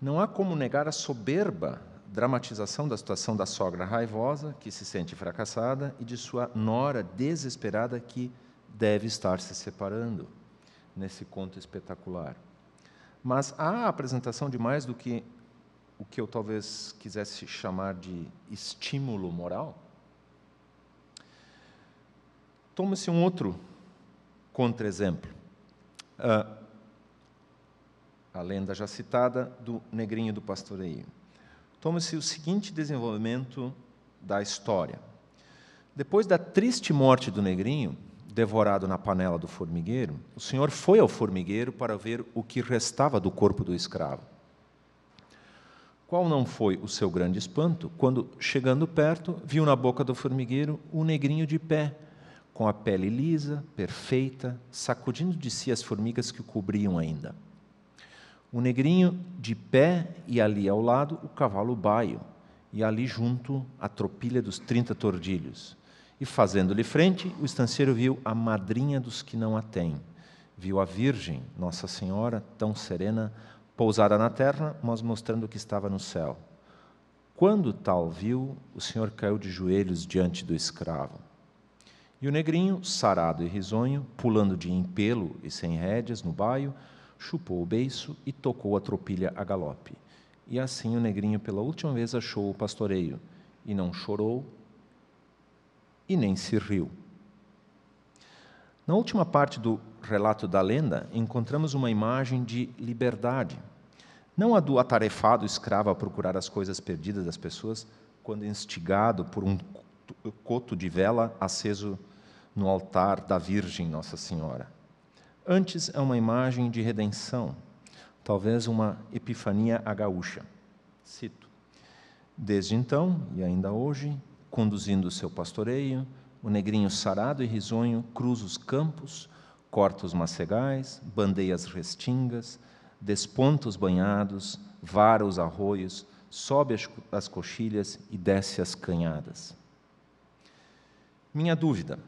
Não há como negar a soberba dramatização da situação da sogra raivosa, que se sente fracassada, e de sua nora desesperada, que deve estar se separando, nesse conto espetacular. Mas há a apresentação de mais do que o que eu talvez quisesse chamar de estímulo moral, toma-se um outro contra-exemplo. Ah, a lenda já citada do negrinho do pastoreio. Toma-se o seguinte desenvolvimento da história. Depois da triste morte do negrinho, devorado na panela do formigueiro, o senhor foi ao formigueiro para ver o que restava do corpo do escravo. Qual não foi o seu grande espanto quando, chegando perto, viu na boca do formigueiro o um negrinho de pé, com a pele lisa, perfeita, sacudindo de si as formigas que o cobriam ainda. O negrinho de pé e ali ao lado o cavalo baio, e ali junto a tropilha dos trinta tordilhos. E fazendo-lhe frente, o estanceiro viu a madrinha dos que não a têm, viu a Virgem, Nossa Senhora, tão serena, Pousara na terra, mas mostrando que estava no céu. Quando tal viu, o senhor caiu de joelhos diante do escravo. E o negrinho, sarado e risonho, pulando de impelo e sem rédeas no baio, chupou o beiço e tocou a tropilha a galope. E assim o negrinho pela última vez achou o pastoreio, e não chorou e nem se riu. Na última parte do relato da lenda, encontramos uma imagem de liberdade. Não a do atarefado escravo a procurar as coisas perdidas das pessoas, quando instigado por um coto de vela aceso no altar da Virgem Nossa Senhora. Antes é uma imagem de redenção, talvez uma epifania a gaúcha. Cito: Desde então, e ainda hoje, conduzindo o seu pastoreio, o negrinho sarado e risonho cruza os campos, corta os macegais, bandeia as restingas, desponta os banhados, vara os arroios, sobe as, as coxilhas e desce as canhadas. Minha dúvida: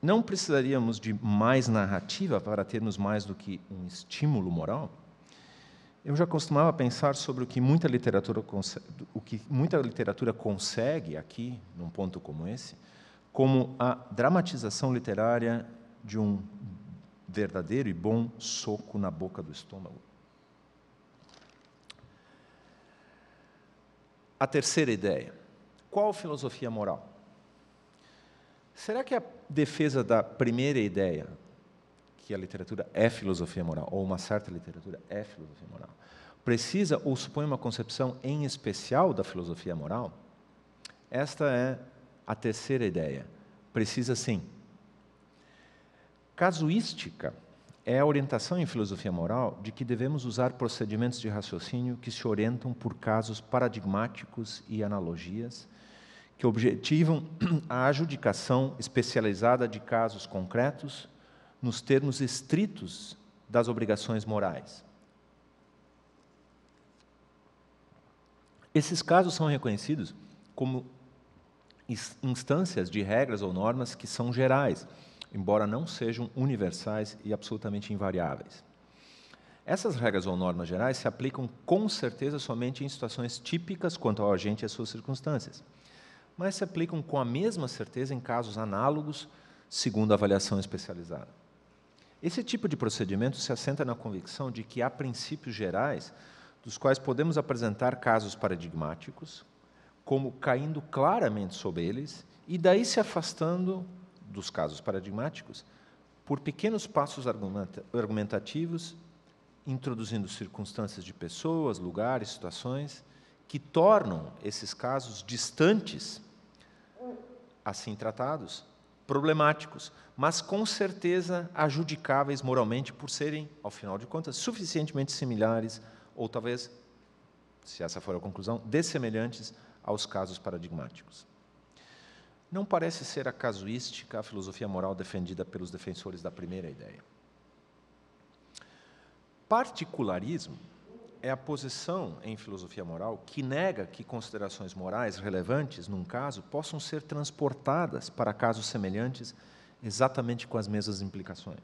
não precisaríamos de mais narrativa para termos mais do que um estímulo moral? Eu já costumava pensar sobre o que muita literatura o que muita literatura consegue aqui, num ponto como esse, como a dramatização literária de um verdadeiro e bom soco na boca do estômago. A terceira ideia: qual filosofia moral? Será que a defesa da primeira ideia, que a literatura é filosofia moral, ou uma certa literatura é filosofia moral, precisa ou supõe uma concepção em especial da filosofia moral? Esta é a terceira ideia. Precisa sim, Casuística é a orientação em filosofia moral de que devemos usar procedimentos de raciocínio que se orientam por casos paradigmáticos e analogias, que objetivam a adjudicação especializada de casos concretos nos termos estritos das obrigações morais. Esses casos são reconhecidos como instâncias de regras ou normas que são gerais embora não sejam universais e absolutamente invariáveis. Essas regras ou normas gerais se aplicam com certeza somente em situações típicas quanto ao agente e às suas circunstâncias, mas se aplicam com a mesma certeza em casos análogos, segundo a avaliação especializada. Esse tipo de procedimento se assenta na convicção de que há princípios gerais dos quais podemos apresentar casos paradigmáticos, como caindo claramente sobre eles e daí se afastando dos casos paradigmáticos por pequenos passos argumentativos, introduzindo circunstâncias de pessoas, lugares, situações que tornam esses casos distantes, assim tratados, problemáticos, mas com certeza adjudicáveis moralmente por serem, ao final de contas, suficientemente similares ou talvez, se essa for a conclusão, dessemelhantes aos casos paradigmáticos não parece ser a casuística, a filosofia moral defendida pelos defensores da primeira ideia. Particularismo é a posição em filosofia moral que nega que considerações morais relevantes num caso possam ser transportadas para casos semelhantes exatamente com as mesmas implicações.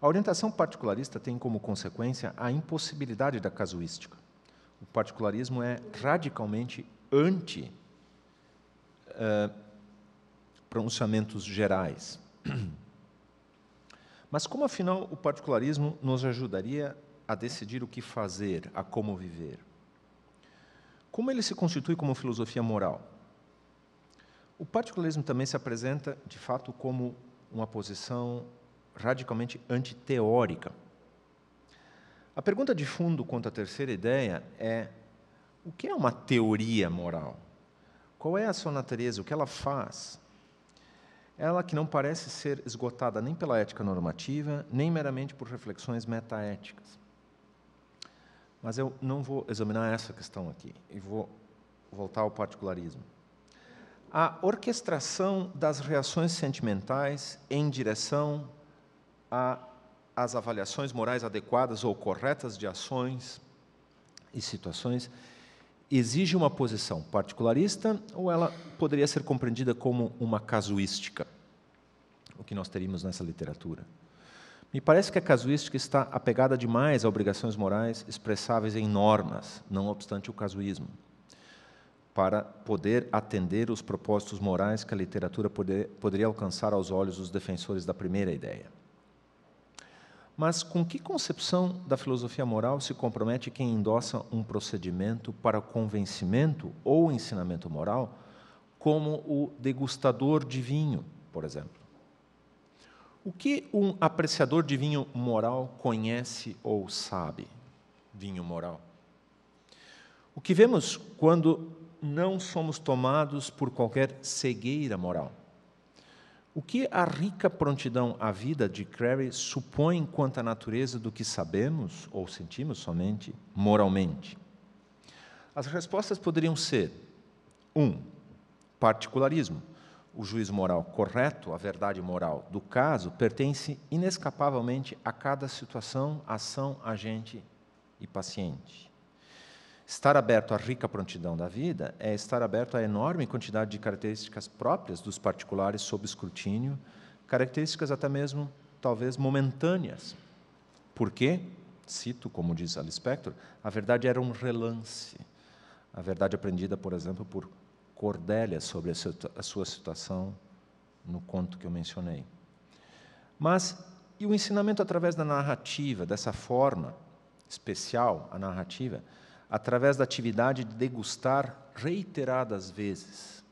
A orientação particularista tem como consequência a impossibilidade da casuística. O particularismo é radicalmente anti eh, pronunciamentos gerais. Mas como, afinal, o particularismo nos ajudaria a decidir o que fazer, a como viver? Como ele se constitui como filosofia moral? O particularismo também se apresenta, de fato, como uma posição radicalmente antiteórica. A pergunta de fundo quanto à terceira ideia é: o que é uma teoria moral? Qual é a sua natureza? O que ela faz? Ela que não parece ser esgotada nem pela ética normativa, nem meramente por reflexões metaéticas. Mas eu não vou examinar essa questão aqui e vou voltar ao particularismo. A orquestração das reações sentimentais em direção às avaliações morais adequadas ou corretas de ações e situações exige uma posição particularista ou ela poderia ser compreendida como uma casuística, o que nós teríamos nessa literatura. Me parece que a casuística está apegada demais a obrigações morais expressáveis em normas, não obstante o casuísmo, para poder atender os propósitos morais que a literatura poder, poderia alcançar aos olhos dos defensores da primeira ideia. Mas com que concepção da filosofia moral se compromete quem endossa um procedimento para convencimento ou ensinamento moral, como o degustador de vinho, por exemplo? O que um apreciador de vinho moral conhece ou sabe? Vinho moral. O que vemos quando não somos tomados por qualquer cegueira moral? O que a rica prontidão à vida de Crary supõe quanto à natureza do que sabemos ou sentimos somente moralmente? As respostas poderiam ser: 1. Um, particularismo. O juízo moral correto, a verdade moral do caso, pertence inescapavelmente a cada situação, ação, agente e paciente. Estar aberto à rica prontidão da vida é estar aberto à enorme quantidade de características próprias dos particulares sob escrutínio, características até mesmo, talvez, momentâneas. Porque, cito, como diz Spector, a verdade era um relance. A verdade aprendida, por exemplo, por Cordélia sobre a sua situação no conto que eu mencionei. Mas, e o ensinamento através da narrativa, dessa forma especial, a narrativa, através da atividade de degustar reiteradas vezes.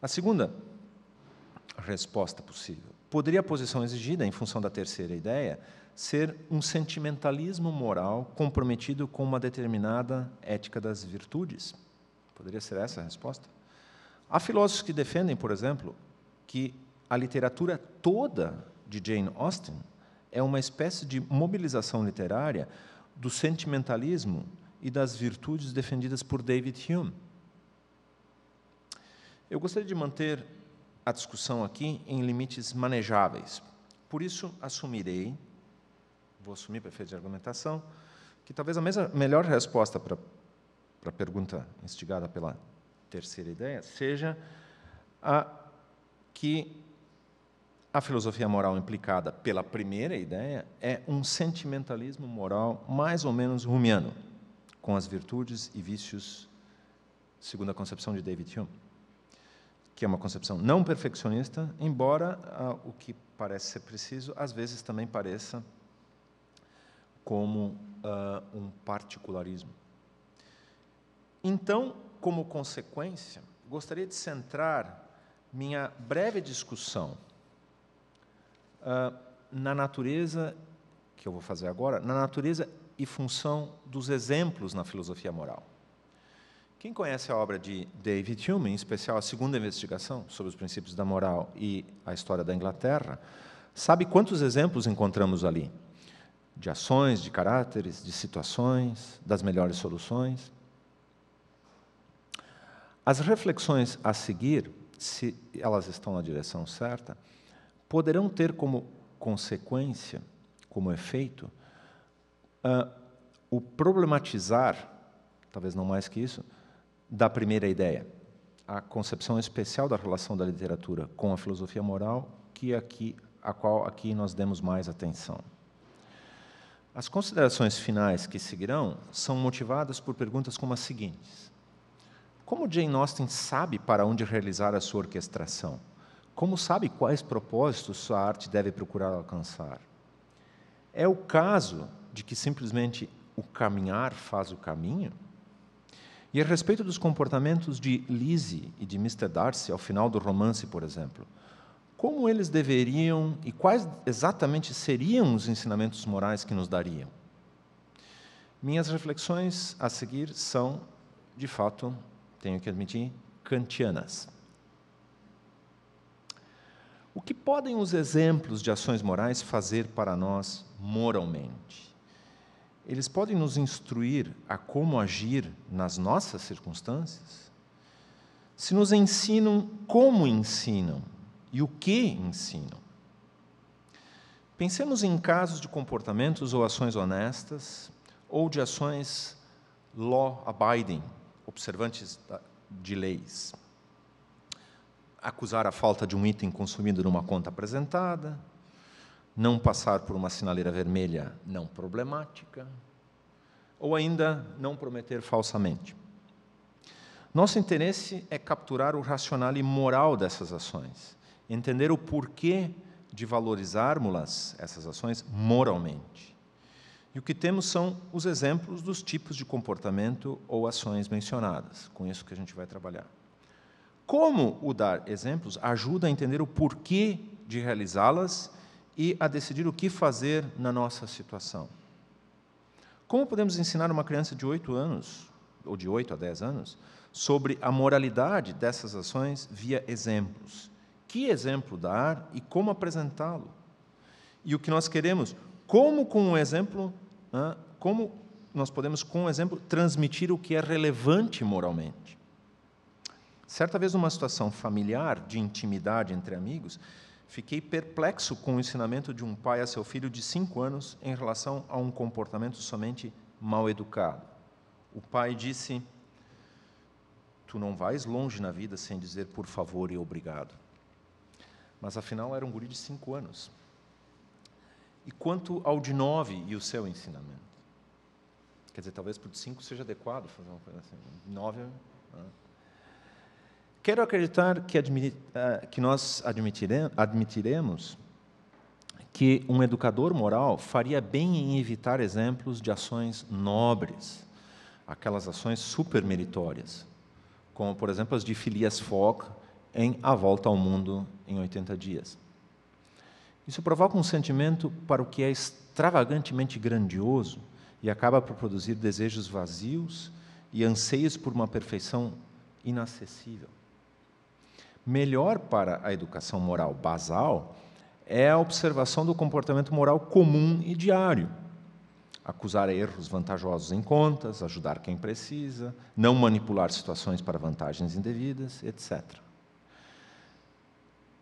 A segunda resposta possível poderia a posição exigida, em função da terceira ideia, ser um sentimentalismo moral comprometido com uma determinada ética das virtudes? Poderia ser essa a resposta? Há filósofos que defendem, por exemplo, que a literatura toda de Jane Austen é uma espécie de mobilização literária do sentimentalismo e das virtudes defendidas por David Hume. Eu gostaria de manter a discussão aqui em limites manejáveis. Por isso, assumirei, vou assumir para efeito de argumentação, que talvez a mesma, melhor resposta para, para a pergunta instigada pela terceira ideia seja a que a filosofia moral implicada pela primeira ideia é um sentimentalismo moral mais ou menos rumiano, com as virtudes e vícios, segundo a concepção de David Hume, que é uma concepção não perfeccionista, embora ah, o que parece ser preciso às vezes também pareça como ah, um particularismo. Então, como consequência, gostaria de centrar minha breve discussão ah, na natureza, que eu vou fazer agora, na natureza e função dos exemplos na filosofia moral. Quem conhece a obra de David Hume, em especial a segunda investigação sobre os princípios da moral e a história da Inglaterra, sabe quantos exemplos encontramos ali? De ações, de caráteres, de situações, das melhores soluções. As reflexões a seguir, se elas estão na direção certa, poderão ter como consequência, como efeito, uh, o problematizar, talvez não mais que isso, da primeira ideia, a concepção especial da relação da literatura com a filosofia moral, que aqui a qual aqui nós demos mais atenção. As considerações finais que seguirão são motivadas por perguntas como as seguintes: Como Jane Austen sabe para onde realizar a sua orquestração? Como sabe quais propósitos sua arte deve procurar alcançar? É o caso de que simplesmente o caminhar faz o caminho? E a respeito dos comportamentos de Lizzie e de Mr. Darcy ao final do romance, por exemplo, como eles deveriam e quais exatamente seriam os ensinamentos morais que nos dariam? Minhas reflexões a seguir são, de fato, tenho que admitir, kantianas. O que podem os exemplos de ações morais fazer para nós moralmente? Eles podem nos instruir a como agir nas nossas circunstâncias? Se nos ensinam, como ensinam e o que ensinam? Pensemos em casos de comportamentos ou ações honestas ou de ações law abiding, observantes de leis acusar a falta de um item consumido numa conta apresentada, não passar por uma sinaleira vermelha não problemática, ou ainda não prometer falsamente. Nosso interesse é capturar o racional e moral dessas ações, entender o porquê de valorizarmos essas ações moralmente. E o que temos são os exemplos dos tipos de comportamento ou ações mencionadas. Com isso que a gente vai trabalhar. Como o dar exemplos ajuda a entender o porquê de realizá-las e a decidir o que fazer na nossa situação. Como podemos ensinar uma criança de 8 anos, ou de 8 a 10 anos, sobre a moralidade dessas ações via exemplos? Que exemplo dar e como apresentá-lo? E o que nós queremos, como com o exemplo, como nós podemos com o exemplo transmitir o que é relevante moralmente? Certa vez, numa situação familiar, de intimidade entre amigos, fiquei perplexo com o ensinamento de um pai a seu filho de cinco anos em relação a um comportamento somente mal educado. O pai disse: Tu não vais longe na vida sem dizer por favor e obrigado. Mas afinal era um guri de cinco anos. E quanto ao de nove e o seu ensinamento? Quer dizer, talvez por cinco seja adequado fazer uma coisa assim. Nove. Né? Quero acreditar que, eh, que nós admitire, admitiremos que um educador moral faria bem em evitar exemplos de ações nobres, aquelas ações supermeritórias, como, por exemplo, as de Phileas Fogg em A Volta ao Mundo em 80 Dias. Isso provoca um sentimento para o que é extravagantemente grandioso e acaba por produzir desejos vazios e anseios por uma perfeição inacessível melhor para a educação moral basal é a observação do comportamento moral comum e diário. Acusar erros vantajosos em contas, ajudar quem precisa, não manipular situações para vantagens indevidas, etc.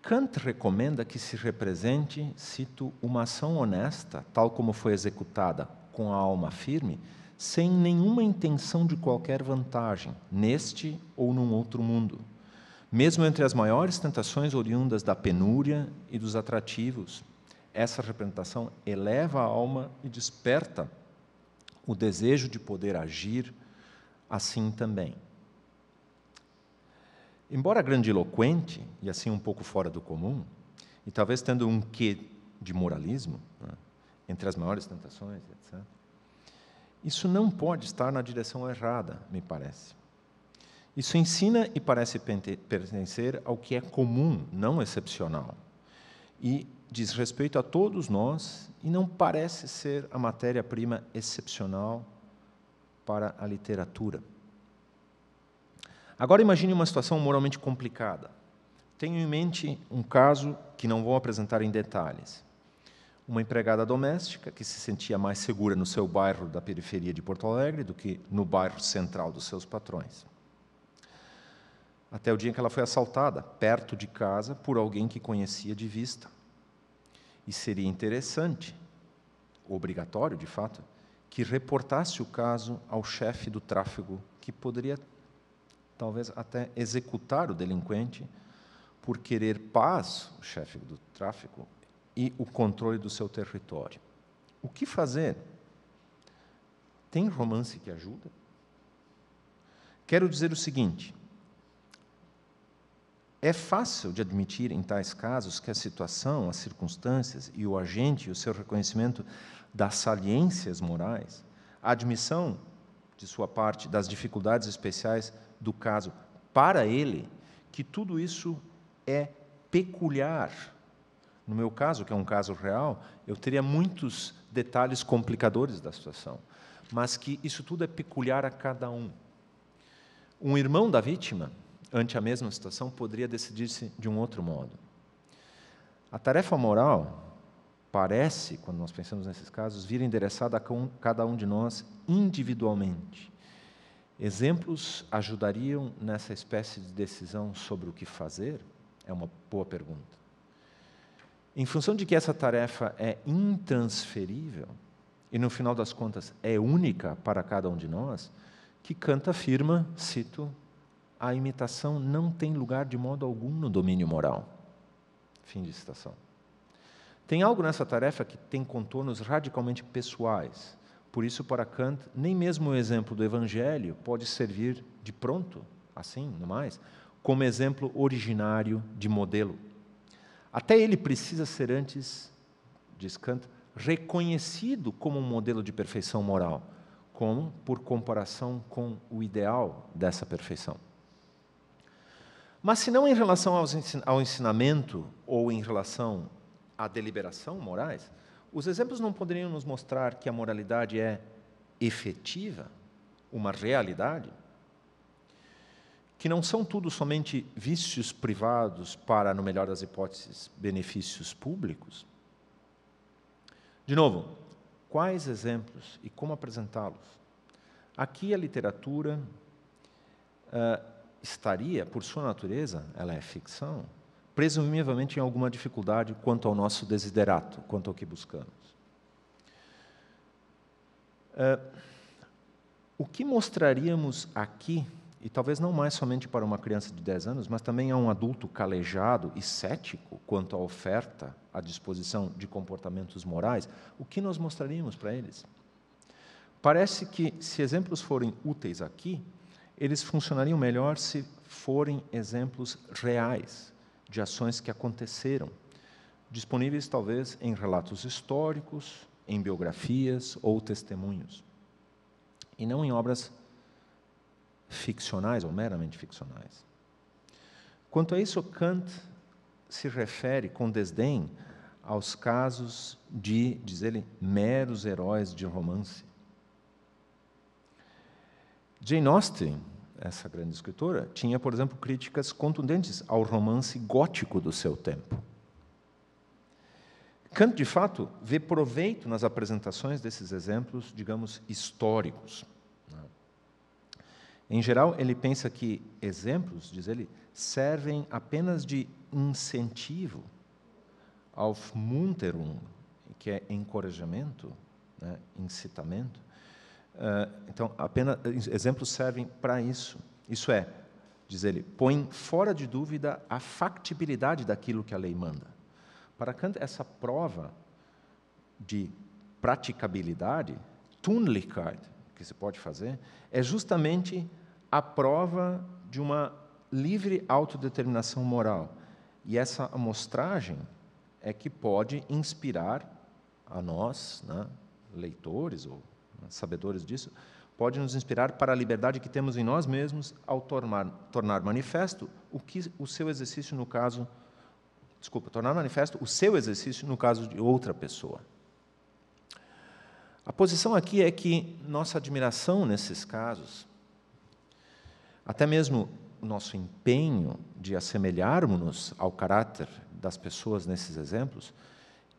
Kant recomenda que se represente, cito, uma ação honesta, tal como foi executada com a alma firme, sem nenhuma intenção de qualquer vantagem, neste ou num outro mundo. Mesmo entre as maiores tentações oriundas da penúria e dos atrativos, essa representação eleva a alma e desperta o desejo de poder agir assim também. Embora grandiloquente e assim um pouco fora do comum, e talvez tendo um quê de moralismo, né, entre as maiores tentações, etc., isso não pode estar na direção errada, me parece. Isso ensina e parece pertencer ao que é comum, não excepcional. E diz respeito a todos nós e não parece ser a matéria-prima excepcional para a literatura. Agora imagine uma situação moralmente complicada. Tenho em mente um caso que não vou apresentar em detalhes. Uma empregada doméstica que se sentia mais segura no seu bairro da periferia de Porto Alegre do que no bairro central dos seus patrões até o dia em que ela foi assaltada, perto de casa, por alguém que conhecia de vista. E seria interessante, obrigatório de fato, que reportasse o caso ao chefe do tráfego, que poderia talvez até executar o delinquente por querer paz, o chefe do tráfico, e o controle do seu território. O que fazer? Tem romance que ajuda? Quero dizer o seguinte: é fácil de admitir, em tais casos, que a situação, as circunstâncias e o agente e o seu reconhecimento das saliências morais, a admissão de sua parte das dificuldades especiais do caso para ele, que tudo isso é peculiar. No meu caso, que é um caso real, eu teria muitos detalhes complicadores da situação, mas que isso tudo é peculiar a cada um. Um irmão da vítima ante a mesma situação, poderia decidir-se de um outro modo. A tarefa moral parece, quando nós pensamos nesses casos, vir endereçada a cada um de nós individualmente. Exemplos ajudariam nessa espécie de decisão sobre o que fazer? É uma boa pergunta. Em função de que essa tarefa é intransferível e, no final das contas, é única para cada um de nós, que Kant afirma, cito a imitação não tem lugar de modo algum no domínio moral. Fim de citação. Tem algo nessa tarefa que tem contornos radicalmente pessoais. Por isso, para Kant, nem mesmo o exemplo do Evangelho pode servir de pronto, assim, no mais, como exemplo originário de modelo. Até ele precisa ser antes, diz Kant, reconhecido como um modelo de perfeição moral, como por comparação com o ideal dessa perfeição. Mas se não em relação ao ensinamento ou em relação à deliberação morais, os exemplos não poderiam nos mostrar que a moralidade é efetiva, uma realidade? Que não são tudo somente vícios privados para, no melhor das hipóteses, benefícios públicos? De novo, quais exemplos e como apresentá-los? Aqui a literatura uh, estaria, por sua natureza, ela é ficção, presumivelmente em alguma dificuldade quanto ao nosso desiderato, quanto ao que buscamos. É, o que mostraríamos aqui, e talvez não mais somente para uma criança de 10 anos, mas também a um adulto calejado e cético quanto à oferta, à disposição de comportamentos morais, o que nós mostraríamos para eles? Parece que, se exemplos forem úteis aqui, eles funcionariam melhor se forem exemplos reais de ações que aconteceram, disponíveis talvez em relatos históricos, em biografias ou testemunhos, e não em obras ficcionais ou meramente ficcionais. Quanto a isso, Kant se refere com desdém aos casos de, diz ele, meros heróis de romance, Jane Austen, essa grande escritora, tinha, por exemplo, críticas contundentes ao romance gótico do seu tempo. Kant, de fato, vê proveito nas apresentações desses exemplos, digamos, históricos. Né? Em geral, ele pensa que exemplos, diz ele, servem apenas de incentivo ao Munterung, que é encorajamento, né, incitamento, ah, então, apenas eh, exemplos servem para isso. Isso é, diz ele, põe fora de dúvida a factibilidade daquilo que a lei manda. Para Kant, essa prova de praticabilidade, Tunlichkeit, que se pode fazer, é justamente a prova de uma livre autodeterminação moral. E essa amostragem é que pode inspirar a nós, né, leitores ou sabedores disso, pode nos inspirar para a liberdade que temos em nós mesmos ao tornar, tornar manifesto o que o seu exercício no caso desculpa, tornar manifesto o seu exercício no caso de outra pessoa. A posição aqui é que nossa admiração nesses casos, até mesmo o nosso empenho de assemelharmos-nos ao caráter das pessoas nesses exemplos,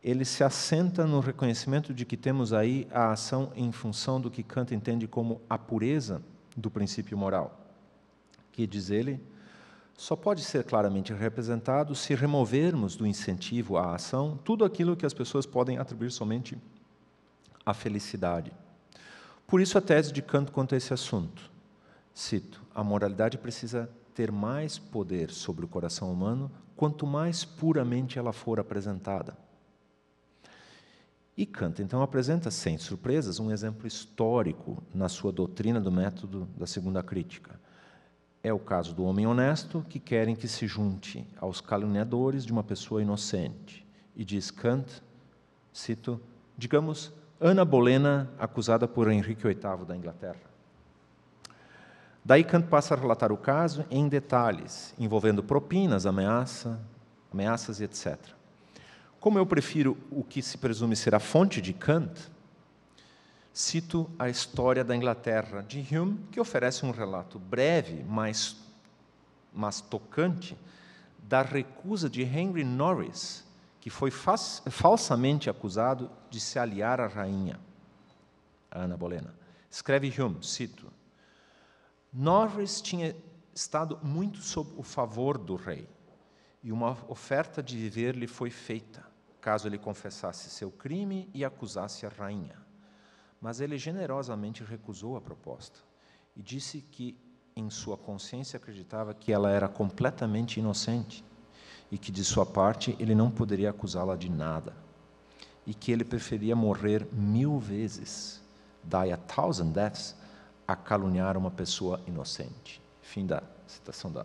ele se assenta no reconhecimento de que temos aí a ação em função do que Kant entende como a pureza do princípio moral, que, diz ele, só pode ser claramente representado se removermos do incentivo à ação tudo aquilo que as pessoas podem atribuir somente à felicidade. Por isso, a tese de Kant quanto a esse assunto. Cito: A moralidade precisa ter mais poder sobre o coração humano quanto mais puramente ela for apresentada. E Kant então apresenta, sem surpresas, um exemplo histórico na sua doutrina do método da segunda crítica. É o caso do homem honesto que querem que se junte aos caluniadores de uma pessoa inocente. E diz Kant, cito, digamos, Ana Bolena acusada por Henrique VIII da Inglaterra. Daí Kant passa a relatar o caso em detalhes, envolvendo propinas, ameaça, ameaças e etc. Como eu prefiro o que se presume ser a fonte de Kant, cito a história da Inglaterra de Hume, que oferece um relato breve, mas, mas tocante, da recusa de Henry Norris, que foi falsamente acusado de se aliar à rainha, Ana Bolena. Escreve Hume, cito, Norris tinha estado muito sob o favor do rei, e uma oferta de viver lhe foi feita caso ele confessasse seu crime e acusasse a rainha. Mas ele generosamente recusou a proposta e disse que, em sua consciência, acreditava que ela era completamente inocente e que, de sua parte, ele não poderia acusá-la de nada e que ele preferia morrer mil vezes, die a thousand deaths, a caluniar uma pessoa inocente. Fim da citação da,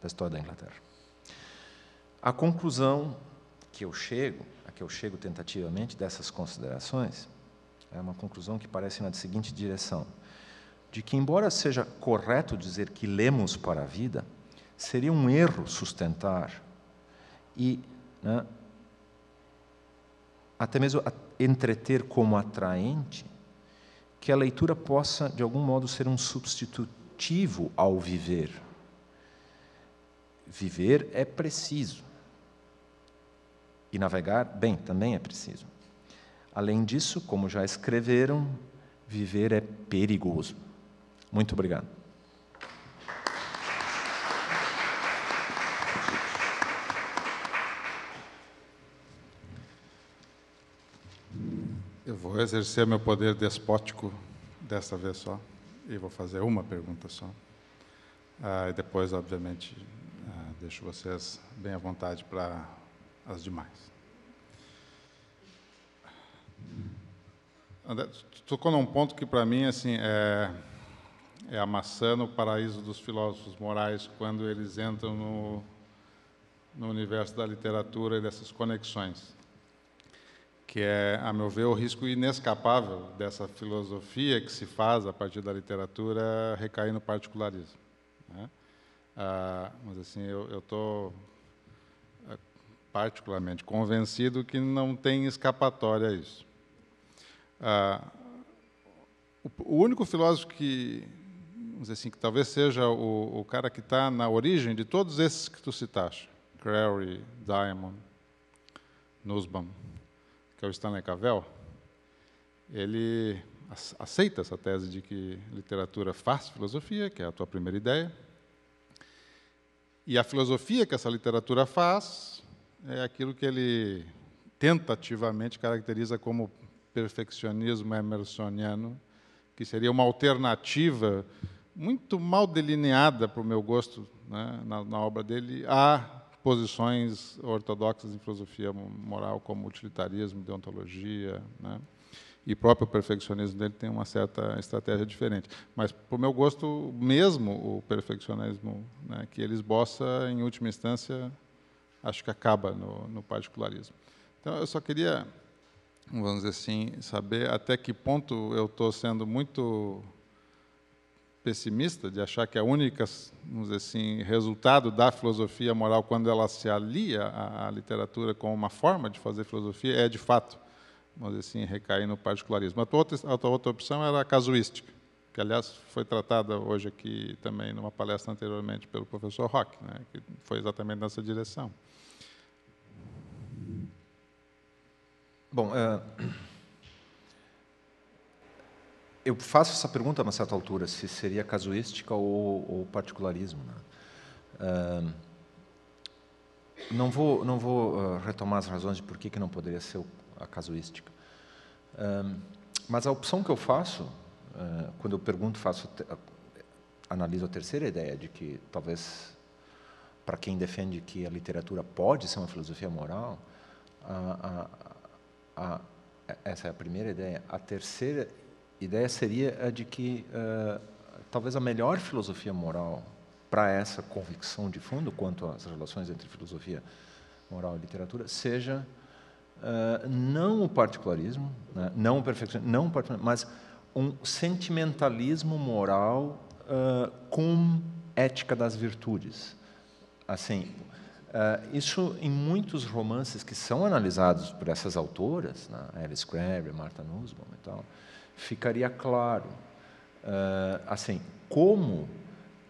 da história da Inglaterra. A conclusão que eu chego, a que eu chego tentativamente dessas considerações, é uma conclusão que parece na seguinte direção: de que, embora seja correto dizer que lemos para a vida, seria um erro sustentar e né, até mesmo entreter como atraente que a leitura possa, de algum modo, ser um substitutivo ao viver. Viver é preciso e navegar bem também é preciso. Além disso, como já escreveram, viver é perigoso. Muito obrigado. Eu vou exercer meu poder despótico desta vez só e vou fazer uma pergunta só. Ah, e depois, obviamente, ah, deixo vocês bem à vontade para as demais. André, tocou num ponto que, para mim, assim, é, é a maçã no paraíso dos filósofos morais, quando eles entram no, no universo da literatura e dessas conexões, que é, a meu ver, o risco inescapável dessa filosofia que se faz a partir da literatura recair no particularismo. Né? Ah, mas, assim, eu estou particularmente convencido que não tem escapatória a isso. Ah, o único filósofo que, vamos dizer assim, que talvez seja o, o cara que está na origem de todos esses que tu citaste, Crary, Diamond, Nussbaum, que é o Stanley Cavell, ele aceita essa tese de que literatura faz filosofia, que é a tua primeira ideia, e a filosofia que essa literatura faz é aquilo que ele tentativamente caracteriza como perfeccionismo emersoniano, que seria uma alternativa muito mal delineada para o meu gosto né, na, na, obra dele a posições ortodoxas em filosofia moral como utilitarismo, deontologia, né, e próprio perfeccionismo dele tem uma certa estratégia diferente. Mas para o meu gosto mesmo o perfeccionismo né, que ele esboça em última instância acho que acaba no, no particularismo. Então, eu só queria, vamos dizer assim, saber até que ponto eu estou sendo muito pessimista de achar que a única, vamos dizer assim, resultado da filosofia moral quando ela se alia à, à literatura como uma forma de fazer filosofia é de fato, vamos dizer assim, recair no particularismo. A outra, a outra opção era a casuística, que aliás foi tratada hoje aqui também numa palestra anteriormente pelo professor Rock, né, que foi exatamente nessa direção. Bom, uh, eu faço essa pergunta a uma certa altura, se seria casuística ou, ou particularismo. Né? Uh, não vou, não vou eh, retomar as razões de por que, que não poderia ser a casuística. Uh, mas a opção que eu faço, quando eu pergunto, faço, analiso a terceira ideia de que talvez para quem defende que a literatura pode ser uma filosofia moral, a, a, essa é a primeira ideia. A terceira ideia seria a de que uh, talvez a melhor filosofia moral para essa convicção de fundo quanto às relações entre filosofia moral e literatura seja uh, não o particularismo, né, não o perfeccionismo, não o particularismo, mas um sentimentalismo moral uh, com ética das virtudes. Assim, Uh, isso em muitos romances que são analisados por essas autoras, né, Alice Crabbe, Martha Nussbaum e tal, ficaria claro, uh, assim, como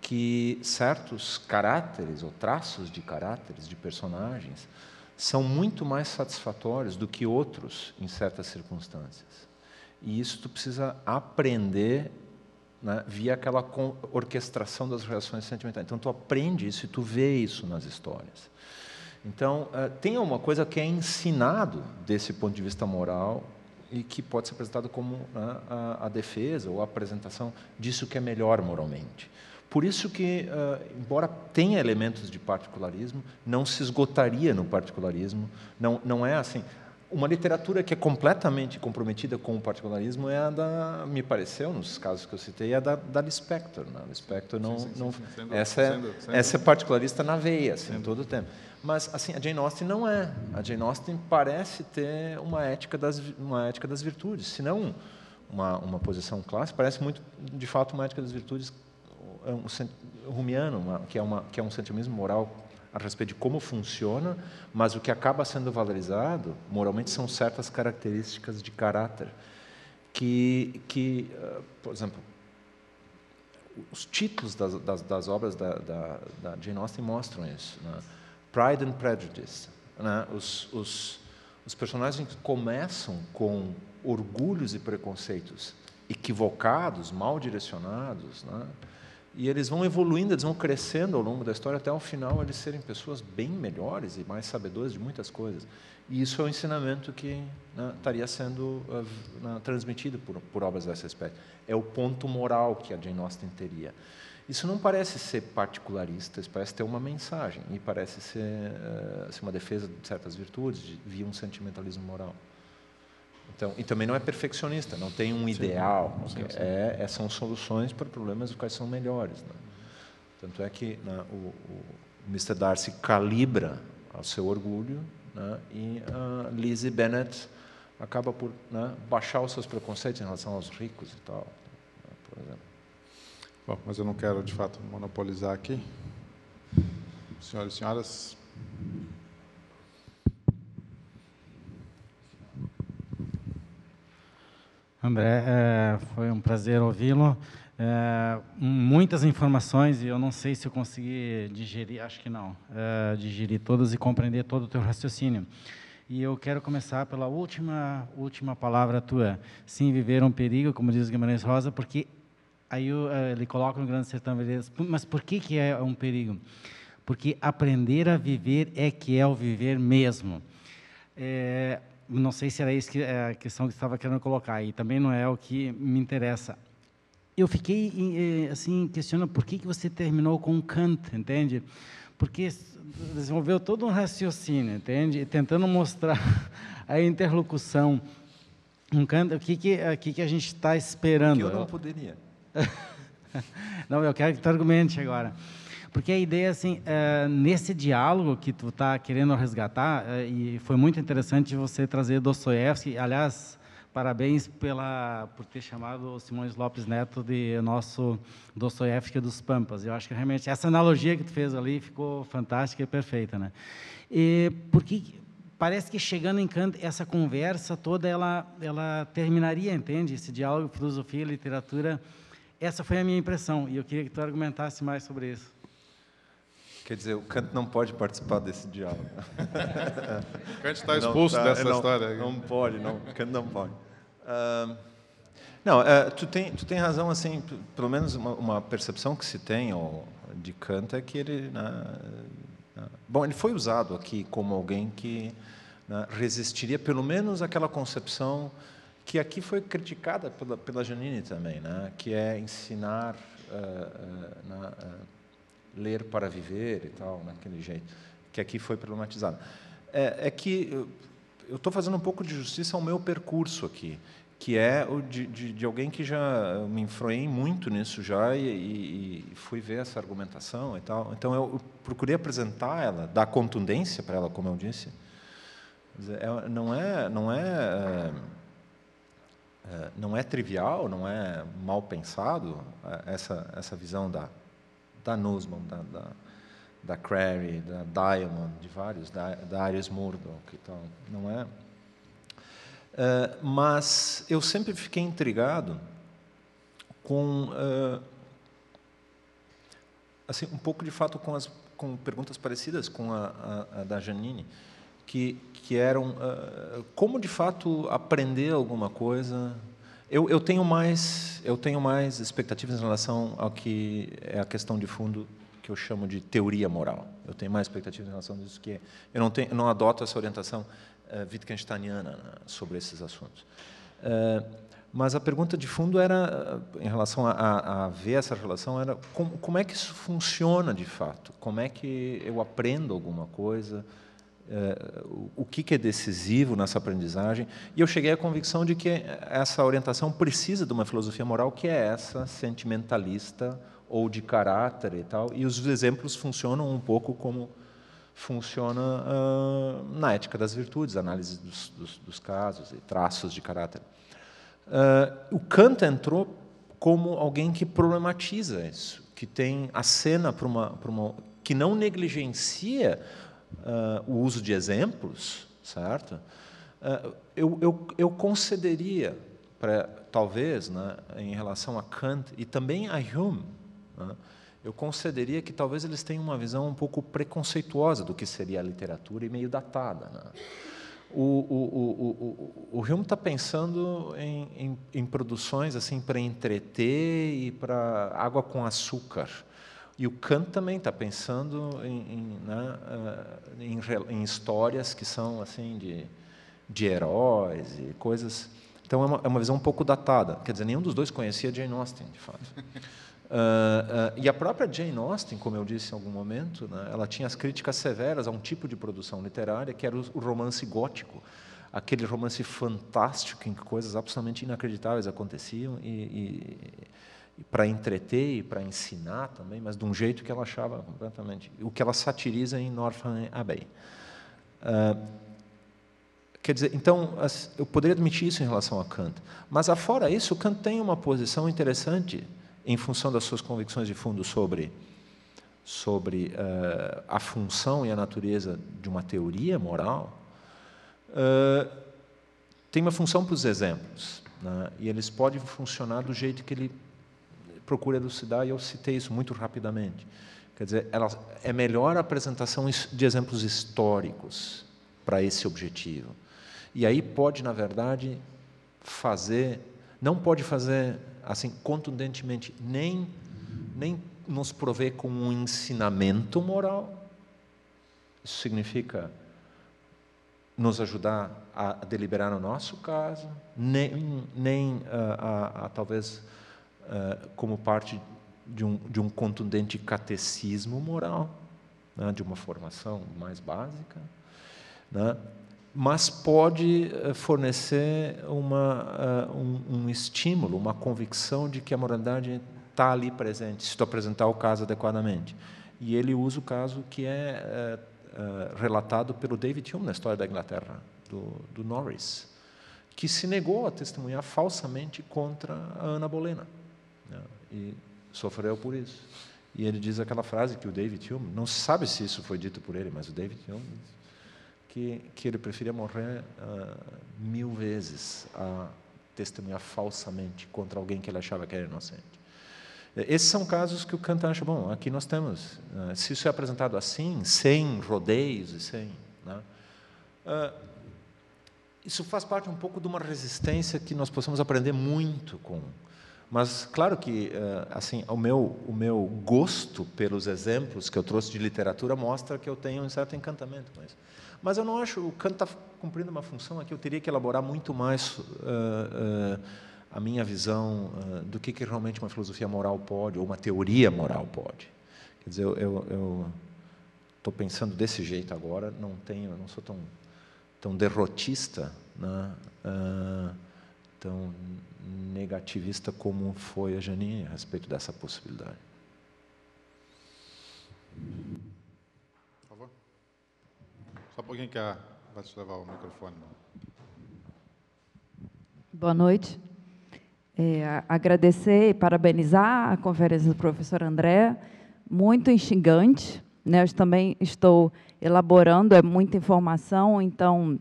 que certos caráteres ou traços de caráteres de personagens são muito mais satisfatórios do que outros em certas circunstâncias. E isso tu precisa aprender né, via aquela orquestração das reações sentimentais. Então, tu aprende isso e tu vê isso nas histórias. Então, eh, tem uma coisa que é ensinado desse ponto de vista moral e que pode ser apresentado como né, a, a, defesa ou a apresentação disso que é melhor moralmente. Por isso que, uh, embora tenha elementos de particularismo, não se esgotaria no particularismo. Não, não é assim, uma literatura que é completamente comprometida com o particularismo é a da, me pareceu, nos casos que eu citei, é a da, da Lispector. Né? Lispector não, sim, sim, não sim, essa, é, essa é particularista na veia, assim, todo o tempo. Mas assim, a Jane Austen não é. A Jane Austen parece ter uma ética das uma ética das virtudes, se não uma, uma posição clássica, parece muito, de fato, uma ética das virtudes um, rumiano, uma, que é uma que é um sentimento moral a respeito de como funciona, mas o que acaba sendo valorizado moralmente são certas características de caráter que, que eh, por exemplo, os títulos das, das, das obras da, da, da, Jane Austen mostram isso. Né? Pride and Prejudice. Né? Os, os, os personagens começam com orgulhos e preconceitos equivocados, mal direcionados, né? E eles vão evoluindo, eles vão crescendo ao longo da história até o final eles serem pessoas bem melhores e mais sabedoras de muitas coisas. E isso é um ensinamento que né, estaria sendo uh, ah, na, né, transmitido por, por, obras dessa espécie. É o ponto moral que a Jane Austen teria. Isso não parece ser particularista, isso parece ter uma mensagem e parece ser, uh, uma defesa de certas virtudes de, via um sentimentalismo moral. Então, e também não é perfeccionista, não tem um ideal. Sim, sim, É, é, são soluções para problemas de quais são melhores. Né? Tanto é que né, o, o Mr. Darcy calibra ao seu orgulho né, e a Lizzie Bennett acaba por né, baixar os seus preconceitos em relação aos ricos e tal, né, por exemplo. Bom, mas eu não quero, de fato, monopolizar aqui. Senhoras e senhoras, André, é, foi um prazer ouvi-lo. É, hum, muitas informações e eu não sei se eu consegui digerir, acho que não, é, digerir todas e compreender todo o teu raciocínio. E eu quero começar pela última última palavra tua. Sim, viver um perigo, como diz Guimarães Rosa, porque aí eu, é, ele coloca no Grande Sertão Veredas, mas por que, que é um perigo? Porque aprender a viver é que é o viver mesmo. É, não sei se era isso que é a questão que estava querendo colocar e também não é o que me interessa. Eu fiquei assim questionando por que que você terminou com Kant, entende? Porque desenvolveu todo um raciocínio, entende? Tentando mostrar a interlocução um Kant, o que que, o que que a gente está esperando? Que eu não poderia. não, eu quero que tu argumente agora. Porque a ideia, assim, é, nesse diálogo que tu está querendo resgatar, é, e foi muito interessante você trazer Dostoiévski, aliás, parabéns pela, por ter chamado o Simões Lopes Neto de nosso Dostoiévski dos Pampas. Eu acho que realmente essa analogia que tu fez ali ficou fantástica e perfeita. Né? E porque parece que chegando em Kant, essa conversa toda, ela, ela terminaria, entende? Esse diálogo, filosofia, literatura... Essa foi a minha impressão, e eu queria que tu argumentasse mais sobre isso. Quer dizer, o Kant não pode participar desse diálogo. Kant está expulso não, tá, dessa não, história. Não pode, não. Kant não pode. Uh, não, uh, tu, tem, tu tem razão, assim, pelo menos uma, uma percepção que se tem ou, de Kant é que ele... Né, né, bom, ele foi usado aqui como alguém que né, resistiria, pelo menos, àquela concepção que aqui foi criticada pela, pela Janine também, né, que é ensinar... Uh, na, eh, ler para viver e tal, naquele jeito, que aqui foi problematizado. É, é que eu estou fazendo um pouco de justiça ao meu percurso aqui, que é o de, de, de alguém que já me enfroei muito nisso já e, e, fui ver essa argumentação e tal. Então eu procurei apresentar ela, dar contundência para ela, como eu disse. É, não é, não é, é, é, não é trivial, não é mal pensado é, essa essa visão da da Nussbaum, da, da, da Crary, da Diamond, de vários, da, da Iris Murdoch e então, tal, não é? Eh, mas eu sempre fiquei intrigado com eh, assim um pouco de fato com as com perguntas parecidas com a, a, a da Janine que que eram uh, como de fato aprender alguma coisa eu, eu, tenho mais, eu tenho mais expectativas em relação ao que é a questão de fundo que eu chamo de teoria moral. Eu tenho mais expectativas em relação a isso que é, eu não tenho, não adoto essa orientação uh, Wittgensteiniana né, sobre esses assuntos. Uh, mas a pergunta de fundo era, eh, em relação a, a, ver essa relação, era como, como, é que isso funciona de fato? Como é que eu aprendo alguma coisa? Eh, o que é decisivo nessa aprendizagem. E eu cheguei à convicção de que essa orientação precisa de uma filosofia moral que é essa sentimentalista ou de caráter e tal. E os exemplos funcionam um pouco como funciona uh, na ética das virtudes, análise dos, dos, dos casos e traços de caráter. Uh, o Kant entrou como alguém que problematiza isso, que tem a cena para uma, uma que não negligencia uh, o uso de exemplos, certo? Uh, eu, eu, eu concederia, pra, talvez, né, em relação a Kant e também a Hume, né, eu concederia que talvez eles tenham uma visão um pouco preconceituosa do que seria a literatura e meio datada. Né? O, o, o, o, o Hume está pensando em, em, em, produções assim para entreter e para água com açúcar. E o Kant também está pensando em, em, né, eh, em, em, histórias que são assim de, de heróis e coisas. Então é uma, é uma, visão um pouco datada. Quer dizer, nenhum dos dois conhecia Jane Austen, de fato. uh, uh, e a própria Jane Austen, como eu disse em algum momento, né, ela tinha as críticas severas a um tipo de produção literária que era o, romance gótico, aquele romance fantástico em que coisas absolutamente inacreditáveis aconteciam e, e para entreter e para ensinar também, mas de um jeito que ela achava completamente. O que ela satiriza em Northam Abbey. Uh, quer dizer, então, eu poderia admitir isso em relação a Kant. Mas, afora isso, Kant tem uma posição interessante em função das suas convicções de fundo sobre, sobre uh, a função e a natureza de uma teoria moral. Uh, tem uma função para os exemplos. Né? E eles podem funcionar do jeito que ele procura elucidar, e eu citei isso muito rapidamente. Quer dizer, ela, é melhor a apresentação de exemplos históricos para esse objetivo. E aí pode, na verdade, fazer, não pode fazer assim contundentemente, nem, nem nos prover com um ensinamento moral. Isso significa nos ajudar a deliberar no nosso caso, nem, nem a, ah, a, ah, a ah, talvez eh, como parte de um, de um contundente catecismo moral, né, de uma formação mais básica, né, mas pode eh, fornecer uma, uh, um, um estímulo, uma convicção de que a moralidade está ali presente, se tu apresentar o caso adequadamente. E ele usa o caso que é uh, uh, relatado pelo David Hume na história da Inglaterra, do, do Norris, que se negou a testemunhar falsamente contra a Ana Bolena. Né? E sofreu por isso. E ele diz aquela frase que o David Hume, não sabe se isso foi dito por ele, mas o David Hume diz que, que ele preferia morrer uh, mil vezes a testemunhar falsamente contra alguém que ele achava que era inocente. É, esses são casos que o Kant acha, bom, aqui nós temos, uh, se isso é apresentado assim, sem rodeios e sem... Né, uh, isso faz parte um pouco de uma resistência que nós possamos aprender muito com mas claro que eh, assim, o meu o meu gosto pelos exemplos que eu trouxe de literatura mostra que eu tenho um certo encantamento com isso. Mas eu não acho o canto está cumprindo uma função aqui. Eu teria que elaborar muito mais uh, uh, a minha visão uh, do que, que realmente uma filosofia moral pode ou uma teoria moral pode. Quer dizer, eu estou pensando desse jeito agora. Não tenho, não sou tão tão derrotista, né? tão negativista como foi a Janine a respeito dessa possibilidade. Por favor. Só um pouquinho que a... vai te levar o microfone. Boa noite. É, agradecer e parabenizar a conferência do professor André, muito instigante. Né? Eu também estou elaborando, é muita informação, então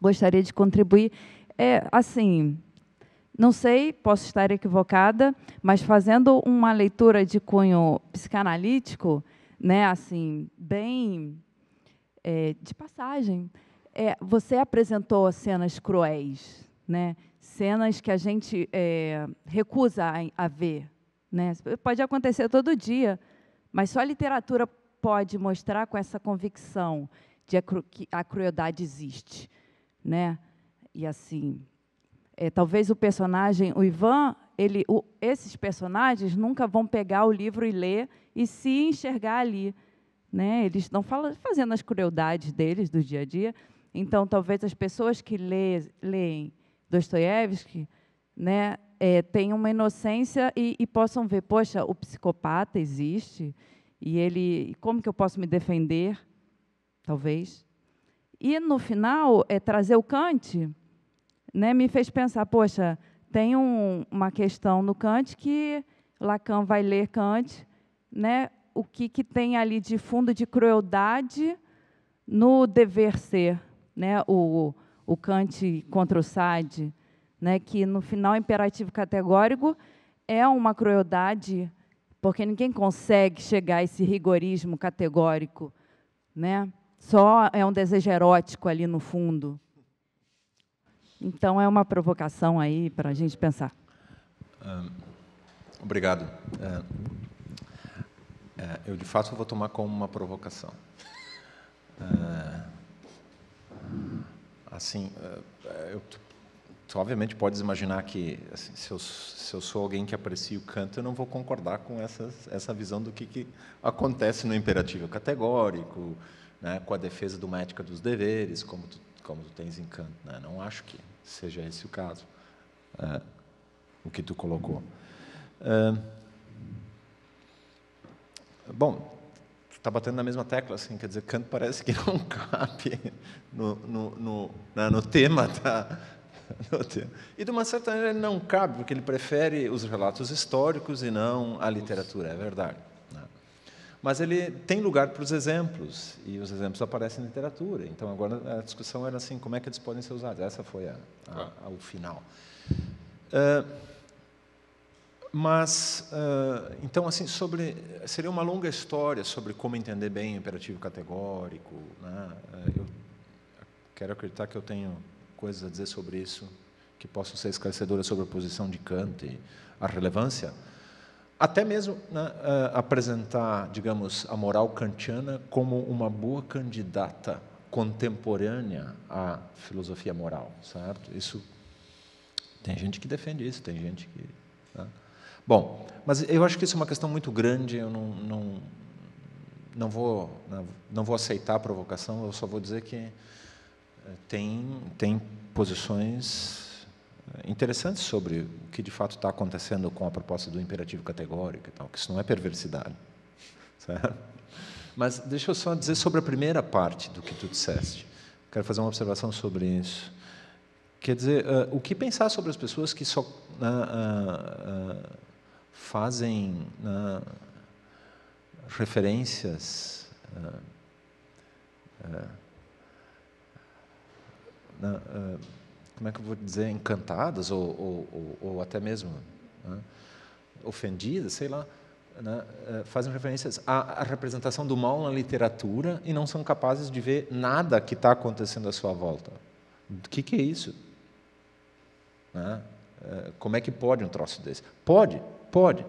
gostaria de contribuir. É, assim, não sei, posso estar equivocada, mas fazendo uma leitura de cunho psicanalítico, né, assim, bem é, de passagem, é, você apresentou cenas cruéis, né, cenas que a gente é, recusa a, a ver. Né? Pode acontecer todo dia, mas só a literatura pode mostrar com essa convicção de a cru, que a crueldade existe. Né? E assim, é, talvez o personagem, o Ivan, ele, o, esses personagens nunca vão pegar o livro e ler e se enxergar ali. Né? Eles estão fazendo as crueldades deles do dia a dia. Então, talvez as pessoas que lê, leem Dostoiévski né, é, tenham uma inocência e, e possam ver, poxa, o psicopata existe e ele, como que eu posso me defender? Talvez. E no final é trazer o Kant né, me fez pensar, poxa, tem um, uma questão no Kant que Lacan vai ler Kant, né, o que, que tem ali de fundo de crueldade no dever ser, né, o, o Kant contra o Sade, né, que no final imperativo categórico é uma crueldade, porque ninguém consegue chegar a esse rigorismo categórico, né? Só é um desejo erótico ali no fundo. Então, é uma provocação aí para a gente pensar. obrigado. É, é, eu, de fato, vou tomar como uma provocação. É, assim, eu, tu, obviamente podes imaginar que assim, se, eu, se, eu, sou alguém que aprecia o canto, eu não vou concordar com essa essa visão do que, que acontece no imperativo categórico, né, com a defesa de uma ética dos deveres, como tu, como tu tens em canto. Né? Não acho que seja esse o caso, uh, o que tu colocou. Uh, bom, tu está batendo na mesma tecla, assim, quer dizer, Kant parece que não cabe no, no, no, na, né, no tema da, tá? e de uma certa maneira ele não cabe, porque ele prefere os relatos históricos e não a literatura, é verdade. Mas ele tem lugar para os exemplos, e os exemplos aparecem na literatura. Então, agora a discussão era assim: como é que eles podem ser usados? Essa foi a, a, o final. Uh, mas, uh, então, assim, sobre. Seria uma longa história sobre como entender bem o imperativo categórico. Né? Eh, eu quero acreditar que eu tenho coisas a dizer sobre isso que possam ser esclarecedoras sobre a posição de Kant e a relevância até mesmo né, é, apresentar, digamos, a moral kantiana como uma boa candidata contemporânea à filosofia moral, certo? Isso tem gente que defende isso, tem gente que. Né? Bom, mas eu acho que isso é uma questão muito grande. Eu não não, não vou né, não vou aceitar a provocação. Eu só vou dizer que é, tem tem posições interessantes sobre o que de fato está acontecendo com a proposta do imperativo categórico e tal, que isso não é perversidade. Certo? Mas deixa eu só dizer sobre a primeira parte do que tu disseste. Quero fazer uma observação sobre isso. Quer dizer, uh, o que pensar sobre as pessoas que só uh, uh, fazem né, referências né, como é que eu vou dizer, encantadas ou, ou, ou, ou até mesmo né, ofendidas, sei lá, né, eh, fazem referências à, à, representação do mal na literatura e não são capazes de ver nada que está acontecendo à sua volta. O que, que é isso? Né? Eh, como é que pode um troço desse? Pode, pode,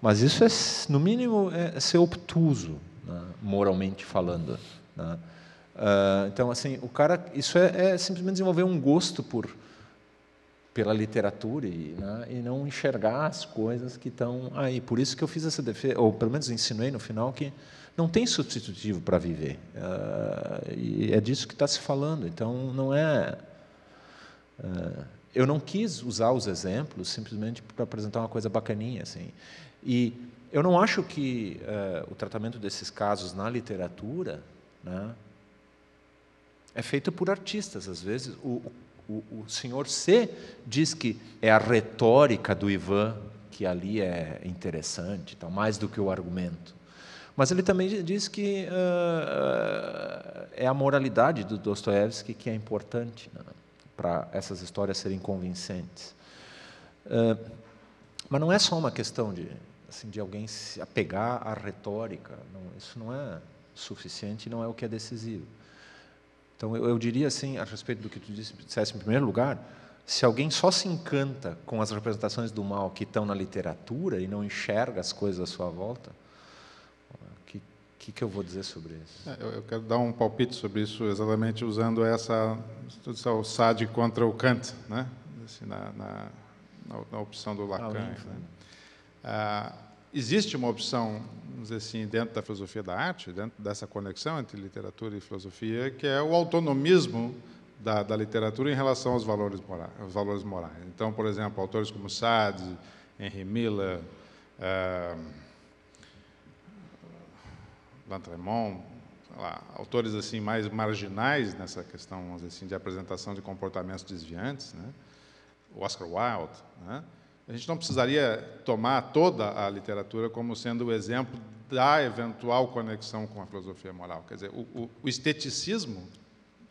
mas isso é, no mínimo, é, é ser obtuso, né, moralmente falando. Né? Ah, então, assim, o cara, isso é, é, simplesmente desenvolver um gosto por pela literatura e, né, e não enxergar as coisas que estão aí. Por isso que eu fiz essa defesa, ou pelo menos ensinei no final que não tem substitutivo para viver. Uh, e é disso que está se falando. Então, não é. Uh, eu não quis usar os exemplos simplesmente para apresentar uma coisa bacaninha. Assim. E eu não acho que uh, o tratamento desses casos na literatura né, é feita por artistas, às vezes. O, o, o senhor C diz que é a retórica do Ivan que ali é interessante, então, mais do que o argumento. Mas ele também diz que uh, é a moralidade do Dostoiévski que é importante né, para essas histórias serem convincentes. Uh, mas não é só uma questão de, assim, de alguém se apegar à retórica. Não, isso não é suficiente, não é o que é decisivo. Então, eu, eu diria assim, a respeito do que tu disse, dissesse em primeiro lugar, se alguém só se encanta com as representações do mal que estão na literatura e não enxerga as coisas à sua volta, o que, que, que, eu vou dizer sobre isso? É, eu, eu, quero dar um palpite sobre isso, exatamente usando essa, essa o Sade contra o Kant, né? Assim, na, na, na, opção do ah, Lacan. Ah, né? ah, existe uma opção vamos dizer assim, dentro da filosofia da arte, dentro dessa conexão entre literatura e filosofia, que é o autonomismo da, da literatura em relação aos valores, morais, aos valores morais. Então, por exemplo, autores como Sade, Henry Miller, uh, ah, Lantremont, lá, autores assim mais marginais nessa questão, vamos dizer assim, de apresentação de comportamentos desviantes, né? O Oscar Wilde, né? A gente não precisaria tomar toda a literatura como sendo o exemplo da eventual conexão com a filosofia moral. Quer dizer, o, o, o esteticismo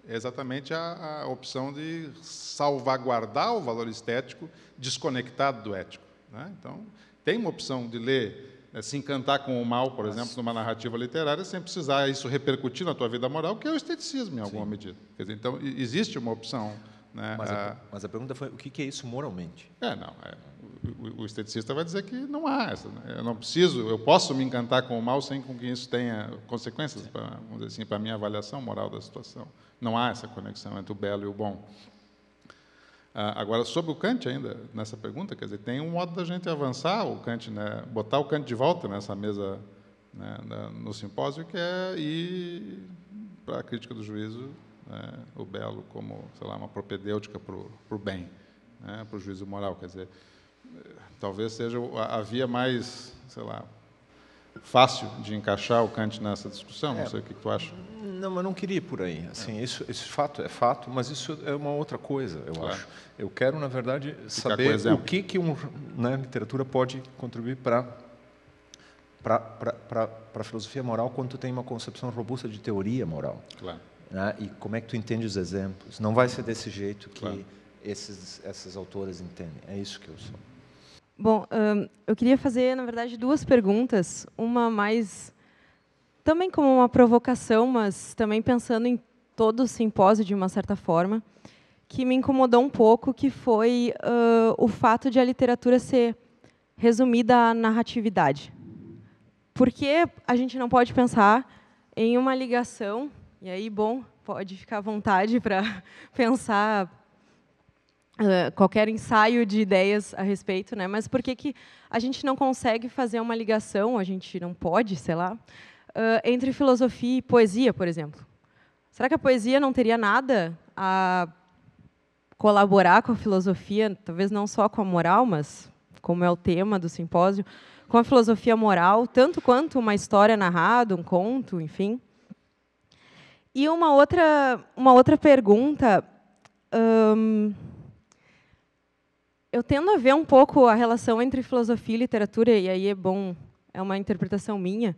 é exatamente a, a, opção de salvaguardar o valor estético desconectado do ético. Né? Então, tem uma opção de ler, né, se encantar com o mal, por Mas... exemplo, numa narrativa literária, sem precisar isso repercutir na tua vida moral, que é o esteticismo, em alguma Sim. medida. Dizer, então, existe uma opção. Né? Mas, a, mas, a, pergunta foi o que é isso moralmente? É, não. É, o, esteticista vai dizer que não há. Né? Eu não preciso, eu posso me encantar com o mal sem que isso tenha consequências, para, vamos dizer assim, para a minha avaliação moral da situação. Não há essa conexão entre o belo e o bom. Ah, agora, sobre o Kant ainda, nessa pergunta, quer dizer, tem um modo da gente avançar o Kant, né, botar o Kant de volta nessa mesa, né, no simpósio, que é ir para a crítica do juízo, né, o belo como, sei lá, uma propedêutica para o bem, né, para o juízo moral. Quer dizer, talvez seja a via mais, sei lá, fácil de encaixar o Kant nessa discussão. Não é, sei o que tu acha. Não, eu não queria ir por aí. Assim, é. isso, esse fato é fato, mas isso é uma outra coisa, eu claro. acho. Eu quero, na verdade, Ficar saber o que que um, né, literatura pode contribuir para para a filosofia moral quando tu tem uma concepção robusta de teoria moral. Claro. Né? E como é que tu entende os exemplos? Não vai ser desse jeito que claro. esses, essas autoras entendem. É isso que eu sou. Bom, eu queria fazer, na verdade, duas perguntas. Uma mais também como uma provocação, mas também pensando em todo o simpósio de uma certa forma, que me incomodou um pouco, que foi uh, o fato de a literatura ser resumida à narratividade. Por que a gente não pode pensar em uma ligação? E aí, bom, pode ficar à vontade para pensar qualquer ensaio de ideias a respeito, né? Mas por que, que a gente não consegue fazer uma ligação, a gente não pode, sei lá, uh, entre filosofia e poesia, por exemplo? Será que a poesia não teria nada a colaborar com a filosofia, talvez não só com a moral, mas como é o tema do simpósio, com a filosofia moral, tanto quanto uma história narrada, um conto, enfim? E uma outra, uma outra pergunta eu tendo a ver um pouco a relação entre filosofia e literatura, e aí é bom, é uma interpretação minha,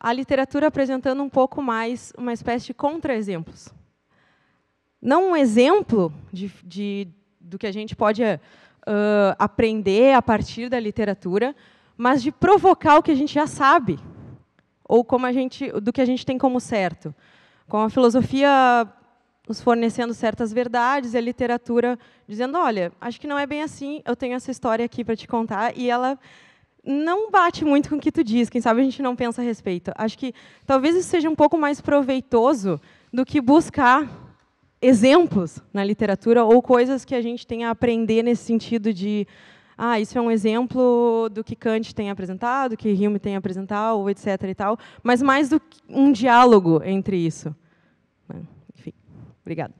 a literatura apresentando um pouco mais uma espécie de contra-exemplos. Não um exemplo de, de, do que a gente pode uh, aprender a partir da literatura, mas de provocar o que a gente já sabe, ou como a gente, do que a gente tem como certo. Com a filosofia nos fornecendo certas verdades e a literatura dizendo, olha, acho que não é bem assim, eu tenho essa história aqui para te contar e ela não bate muito com o que tu diz, quem sabe a gente não pensa a respeito. Acho que talvez isso seja um pouco mais proveitoso do que buscar exemplos na literatura ou coisas que a gente tenha a aprender nesse sentido de ah, isso é um exemplo do que Kant tem apresentado, que Hume tem apresentado, etc. E tal, mas mais do que um diálogo entre isso. Obrigada.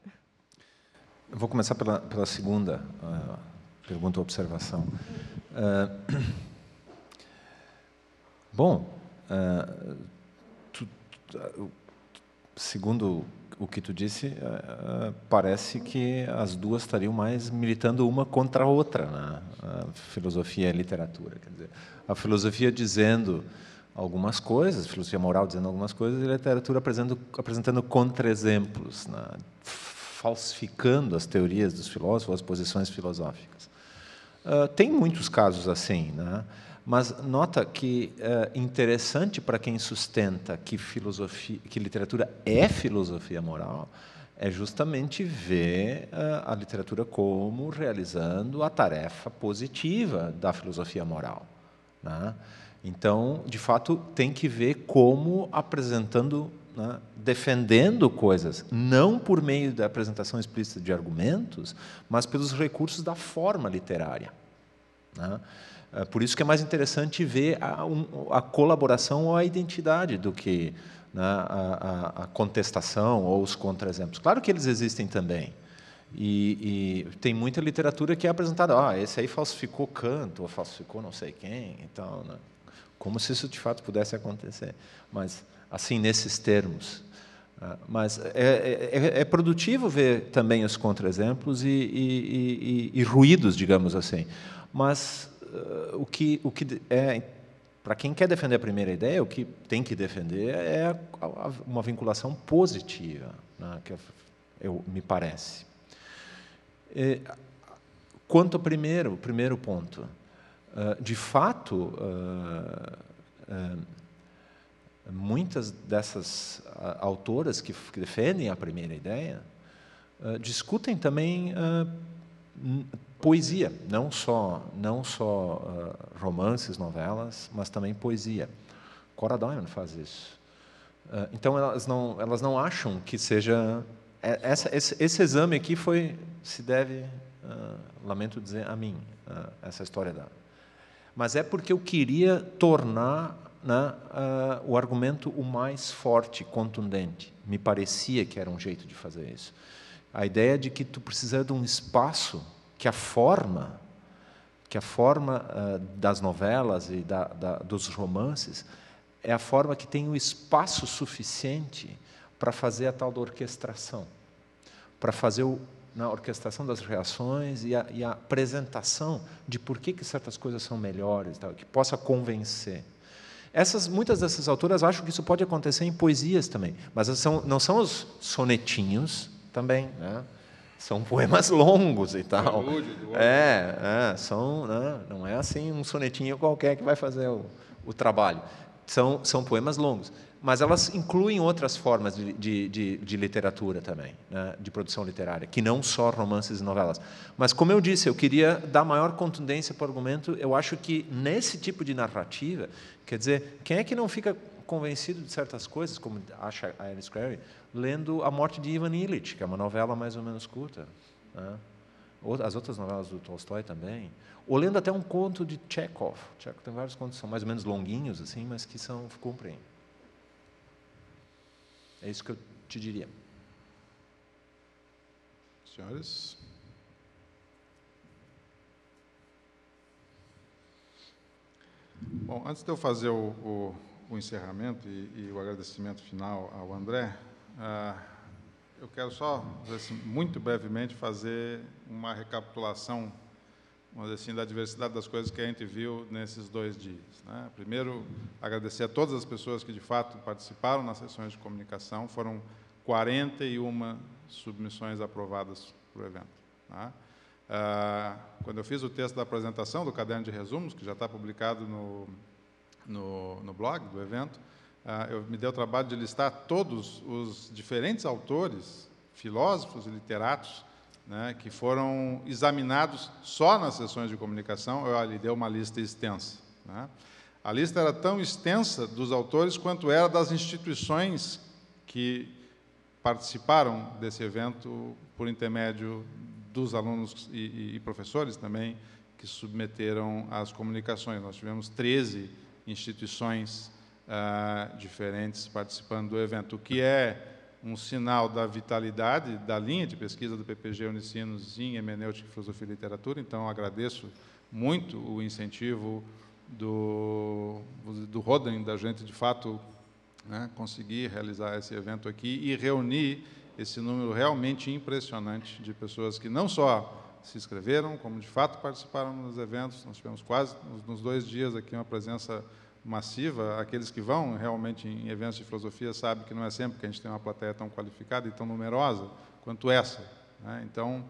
Eu vou começar pela, pela segunda uh, pergunta ou observação. Uh, bom, uh, tu, segundo o que tu disse, parece que as duas estariam mais militando uma contra a outra na né? filosofia e literatura. Quer dizer, a filosofia dizendo algumas coisas, filosofia moral dizendo algumas coisas, e literatura apresentando, apresentando contra-exemplos, né? falsificando as teorias dos filósofos, as posições filosóficas. Uh, tem muitos casos assim, né? mas nota que é uh, interessante para quem sustenta que, filosofia, que literatura é filosofia moral é justamente ver uh, a literatura como realizando a tarefa positiva da filosofia moral. Né? Então, de fato, tem que ver como apresentando, né, defendendo coisas, não por meio da apresentação explícita de argumentos, mas pelos recursos da forma literária. Né? É por isso que é mais interessante ver a, um, a colaboração ou a identidade do que né, a, a, a, contestação ou os contra-exemplos. Claro que eles existem também. E, e, tem muita literatura que é apresentada, ah, esse aí falsificou Kant, ou falsificou não sei quem então Né? como se isso de fato pudesse acontecer, mas assim nesses termos. Ah, mas é, é, é, é produtivo ver também os contraexemplos e, e, e, e, ruídos, digamos assim. Mas uh, o que, o que é para quem quer defender a primeira ideia, o que tem que defender é uma vinculação positiva, né, que é, eu, me parece. E, quanto ao primeiro, primeiro ponto, ah, de fato, ah, ah, muitas dessas autoras que defendem a primeira ideia discutem também poesia, não só não só uh, romances, novelas, mas também poesia. Cora Diamond faz isso. Uh, então elas não elas não acham que seja é, essa, esse, esse, exame aqui foi se deve uh, lamento dizer a mim essa história da mas é porque eu queria tornar né, uh, o argumento o mais forte, contundente. Me parecia que era um jeito de fazer isso. A ideia de que tu precisa de um espaço que a forma, que a forma uh, das novelas e da, da, dos romances é a forma que tem o um espaço suficiente para fazer a tal da orquestração, para fazer o, na orquestração das reações e a, e a apresentação de por que, que certas coisas são melhores, tal, que possa convencer. Essas, muitas dessas autoras acham que isso pode acontecer em poesias também, mas são, não são os sonetinhos também, né? são poemas longos e tal. É, é são, né? não é assim um sonetinho qualquer que vai fazer o, o trabalho são, são poemas longos, mas elas incluem outras formas de, de, de, de literatura também, né, de produção literária, que não só romances e novelas. Mas, como eu disse, eu queria dar maior contundência para o argumento. Eu acho que, nesse tipo de narrativa, quer dizer, quem é que não fica convencido de certas coisas, como acha a Alice Crary, lendo A Morte de Ivan Illich, que é uma novela mais ou menos curta. Né? as outras novelas do Tolstói também, ou lendo até é um conto de Chekhov. Chekhov tem vários contos que são mais ou menos longuinhos, assim, mas que são cumprem. É isso que eu te diria. Senhoras? Bom, antes de eu fazer o, o, o encerramento e, e, o agradecimento final ao André, ah, eu quero só, assim, muito brevemente, fazer uma recapitulação assim, da diversidade das coisas que a gente viu nesses dois dias. Né? Primeiro, agradecer a todas as pessoas que, de fato, participaram nas sessões de comunicação. Foram 41 submissões aprovadas para o evento. Né? quando eu fiz o texto da apresentação do caderno de resumos, que já está publicado no, no, no blog do evento, ah, eu me dei o trabalho de listar todos os diferentes autores, filósofos e literatos, né, que foram examinados só nas sessões de comunicação, eu lhe dei uma lista extensa. Né? A lista era tão extensa dos autores quanto era das instituições que participaram desse evento por intermédio dos alunos e, e, e professores também que submeteram as comunicações. Nós tivemos 13 instituições ah, diferentes participando do evento, o que é um sinal da vitalidade da linha de pesquisa do PPG Unicinos em Hemenêutica, Filosofia e Literatura. Então, agradeço muito o incentivo do, do Roden, da gente, de fato, né, conseguir realizar esse evento aqui e reunir esse número realmente impressionante de pessoas que não só se inscreveram, como de fato participaram nos eventos. Nós tivemos quase, nos dois dias aqui, uma presença massiva, aqueles que vão realmente em eventos de filosofia sabem que não é sempre que a gente tem uma plateia tão qualificada e tão numerosa quanto essa. Né? Então,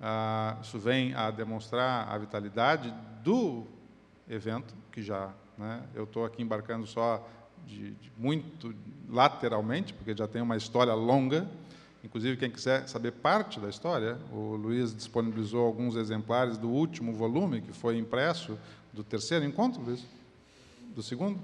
ah, isso vem a demonstrar a vitalidade do evento, que já né, eu estou aqui embarcando só de, de muito lateralmente, porque já tem uma história longa. Inclusive, quem quiser saber parte da história, o Luiz disponibilizou alguns exemplares do último volume que foi impresso do terceiro encontro, Luiz? do segundo?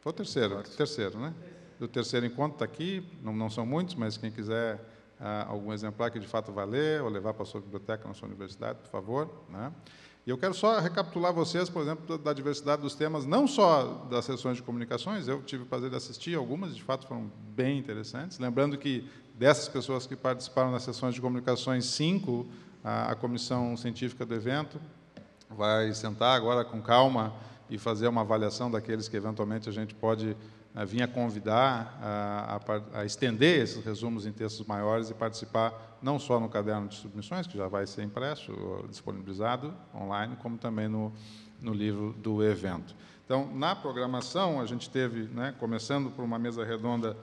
Foi o terceiro, terceiro, né? Do terceiro encontro está aqui, não, não, são muitos, mas quem quiser ah, algum exemplar que de fato valer, ou levar para a sua biblioteca na sua universidade, por favor. Né? E eu quero só recapitular vocês, por exemplo, da diversidade dos temas, não só das sessões de comunicações, eu tive o prazer de assistir algumas, de fato foram bem interessantes. Lembrando que dessas pessoas que participaram das sessões de comunicações, cinco, a, a comissão científica do evento, vai sentar agora com calma e fazer uma avaliação daqueles que eventualmente a gente pode eh, vir a convidar a, a, a, estender esses resumos em textos maiores e participar não só no caderno de submissões, que já vai ser impresso, disponibilizado online, como também no, no livro do evento. Então, na programação, a gente teve, né, começando por uma mesa redonda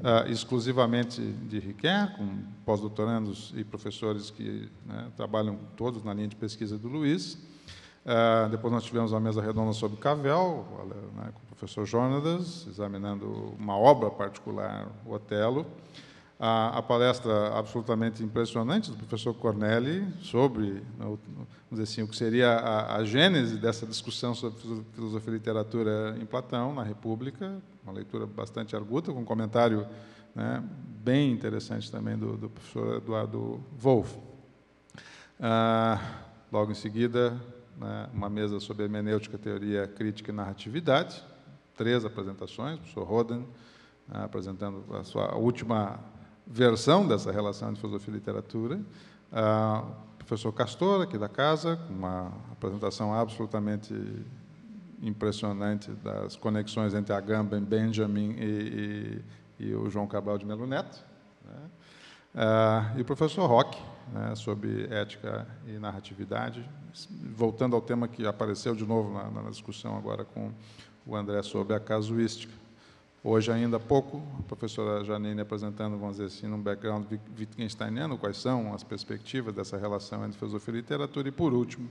uh, exclusivamente de Riquet, com pós-doutorandos e professores que né, trabalham todos na linha de pesquisa do Luiz. Uh, depois nós tivemos uma mesa redonda sobre Cavel, né, com o professor Jonatas, examinando uma obra particular, o Otelo a, a, palestra absolutamente impressionante do professor Cornelli sobre né, vamos dizer assim, o que seria a, a, gênese dessa discussão sobre filosofia e literatura em Platão, na República, uma leitura bastante arguta, com um comentário né, bem interessante também do, do professor Eduardo Wolff. Ah, logo em seguida, né, uma mesa sobre hermenêutica, teoria crítica e narratividade, três apresentações, o professor Roden, ah, apresentando a sua última versão dessa relação de filosofia e literatura, ah, o professor Castor, aqui da casa, com uma apresentação absolutamente impressionante das conexões entre Gamben, Benjamin e, e, e o João Cabral de Melo Neto, né? ah, e o professor Roque, né, sobre ética e narratividade, voltando ao tema que apareceu de novo na, na discussão agora com o André sobre a casuística. Hoje, ainda há pouco, a professora Janine apresentando, vamos dizer assim, num background wittgensteiniano, quais são as perspectivas dessa relação entre filosofia e literatura. E, por último,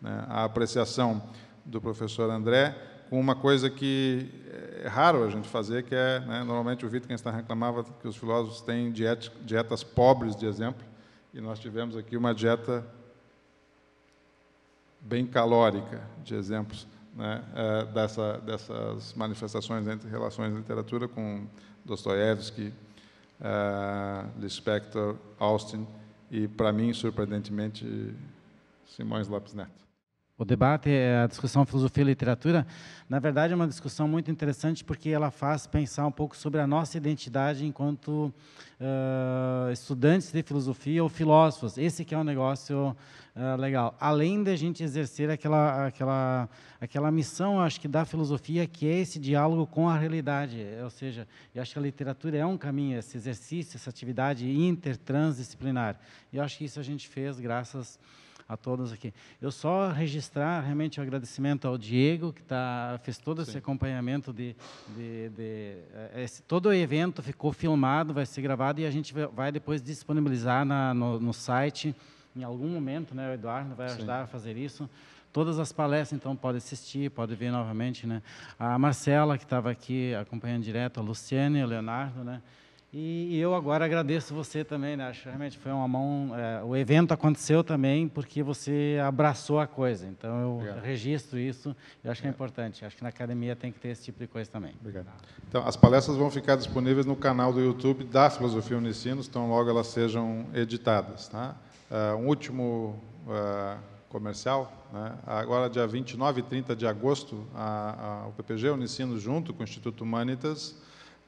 né, a apreciação do professor André com uma coisa que é, é raro a gente fazer, que é, né, normalmente o Wittgenstein reclamava que os filósofos têm dietas pobres de exemplo, e nós tivemos aqui uma dieta bem calórica de exemplos né, é, dessa, dessas manifestações entre relações de literatura com Dostoiévski, uh, é, Lispector, Austin e, para mim, surpreendentemente, Simões Lopes Neto. O debate, é, a discussão filosofia e literatura, na verdade, é uma discussão muito interessante porque ela faz pensar um pouco sobre a nossa identidade enquanto uh, estudantes de filosofia ou filósofos. Esse que é um negócio uh, legal. Além de a gente exercer aquela, aquela, aquela missão, acho que, da filosofia, que é esse diálogo com a realidade. Ou seja, eu acho que a literatura é um caminho, esse exercício, essa atividade intertransdisciplinar. E eu acho que isso a gente fez graças a a todos aqui. Eu só registrar realmente o agradecimento ao Diego, que tá, fez todo Sim. esse acompanhamento de. de, de eh, esse, todo o evento ficou filmado, vai ser gravado e a gente vai depois disponibilizar na, no, no site. Em algum momento, né, o Eduardo vai ajudar Sim. a fazer isso todas as palestras, então pode assistir, pode ver novamente, né? A Marcela que estava aqui acompanhando direto, a Luciane, o Leonardo, né? E, e eu agora agradeço você também, né? Acho realmente foi uma mão. É, o evento aconteceu também porque você abraçou a coisa. Então eu Obrigado. registro isso. Eu acho que é importante. Acho que na academia tem que ter esse tipo de coisa também. Obrigado. Então as palestras vão ficar disponíveis no canal do YouTube da Filosofia Unicinos. Então logo elas sejam editadas, tá? Uh, um último uh, comercial. Né? Agora, dia 29 e 30 de agosto, a, a, o PPG Unicinos, junto com o Instituto Humanitas,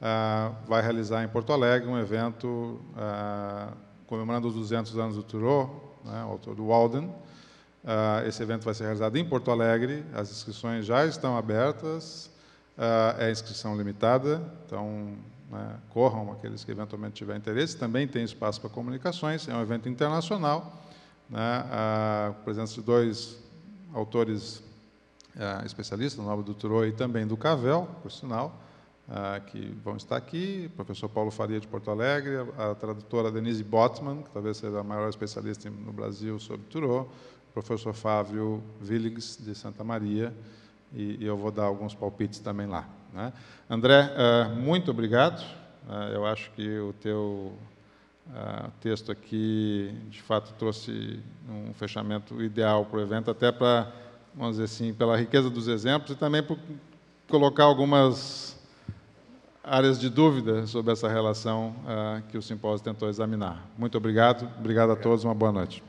ah, vai realizar em Porto Alegre um evento ah, comemorando os 200 anos do Thoreau, né, autor do Walden. Ah, esse evento vai ser realizado em Porto Alegre, as inscrições já estão abertas, é inscrição limitada, então né, corram aqueles que eventualmente tiverem interesse. Também tem espaço para comunicações, é um evento internacional, né, a presença de dois autores especialistas, o nome do Thoreau e também do Cavel, por sinal ah, que vão estar aqui, o professor Paulo Faria de Porto Alegre, a, a tradutora Denise Botman, que talvez seja a maior especialista no Brasil sobre Turó, o professor Fábio Willigs, de Santa Maria, e, e, eu vou dar alguns palpites também lá. Né? André, ah, muito obrigado. Ah, eu acho que o teu ah, texto aqui, de fato, trouxe um fechamento ideal para o evento, até para, vamos dizer assim, pela riqueza dos exemplos e também por colocar algumas áreas de dúvida sobre essa relação uh, que o simpósio tentou examinar. Muito obrigado, obrigado a todos, uma boa noite.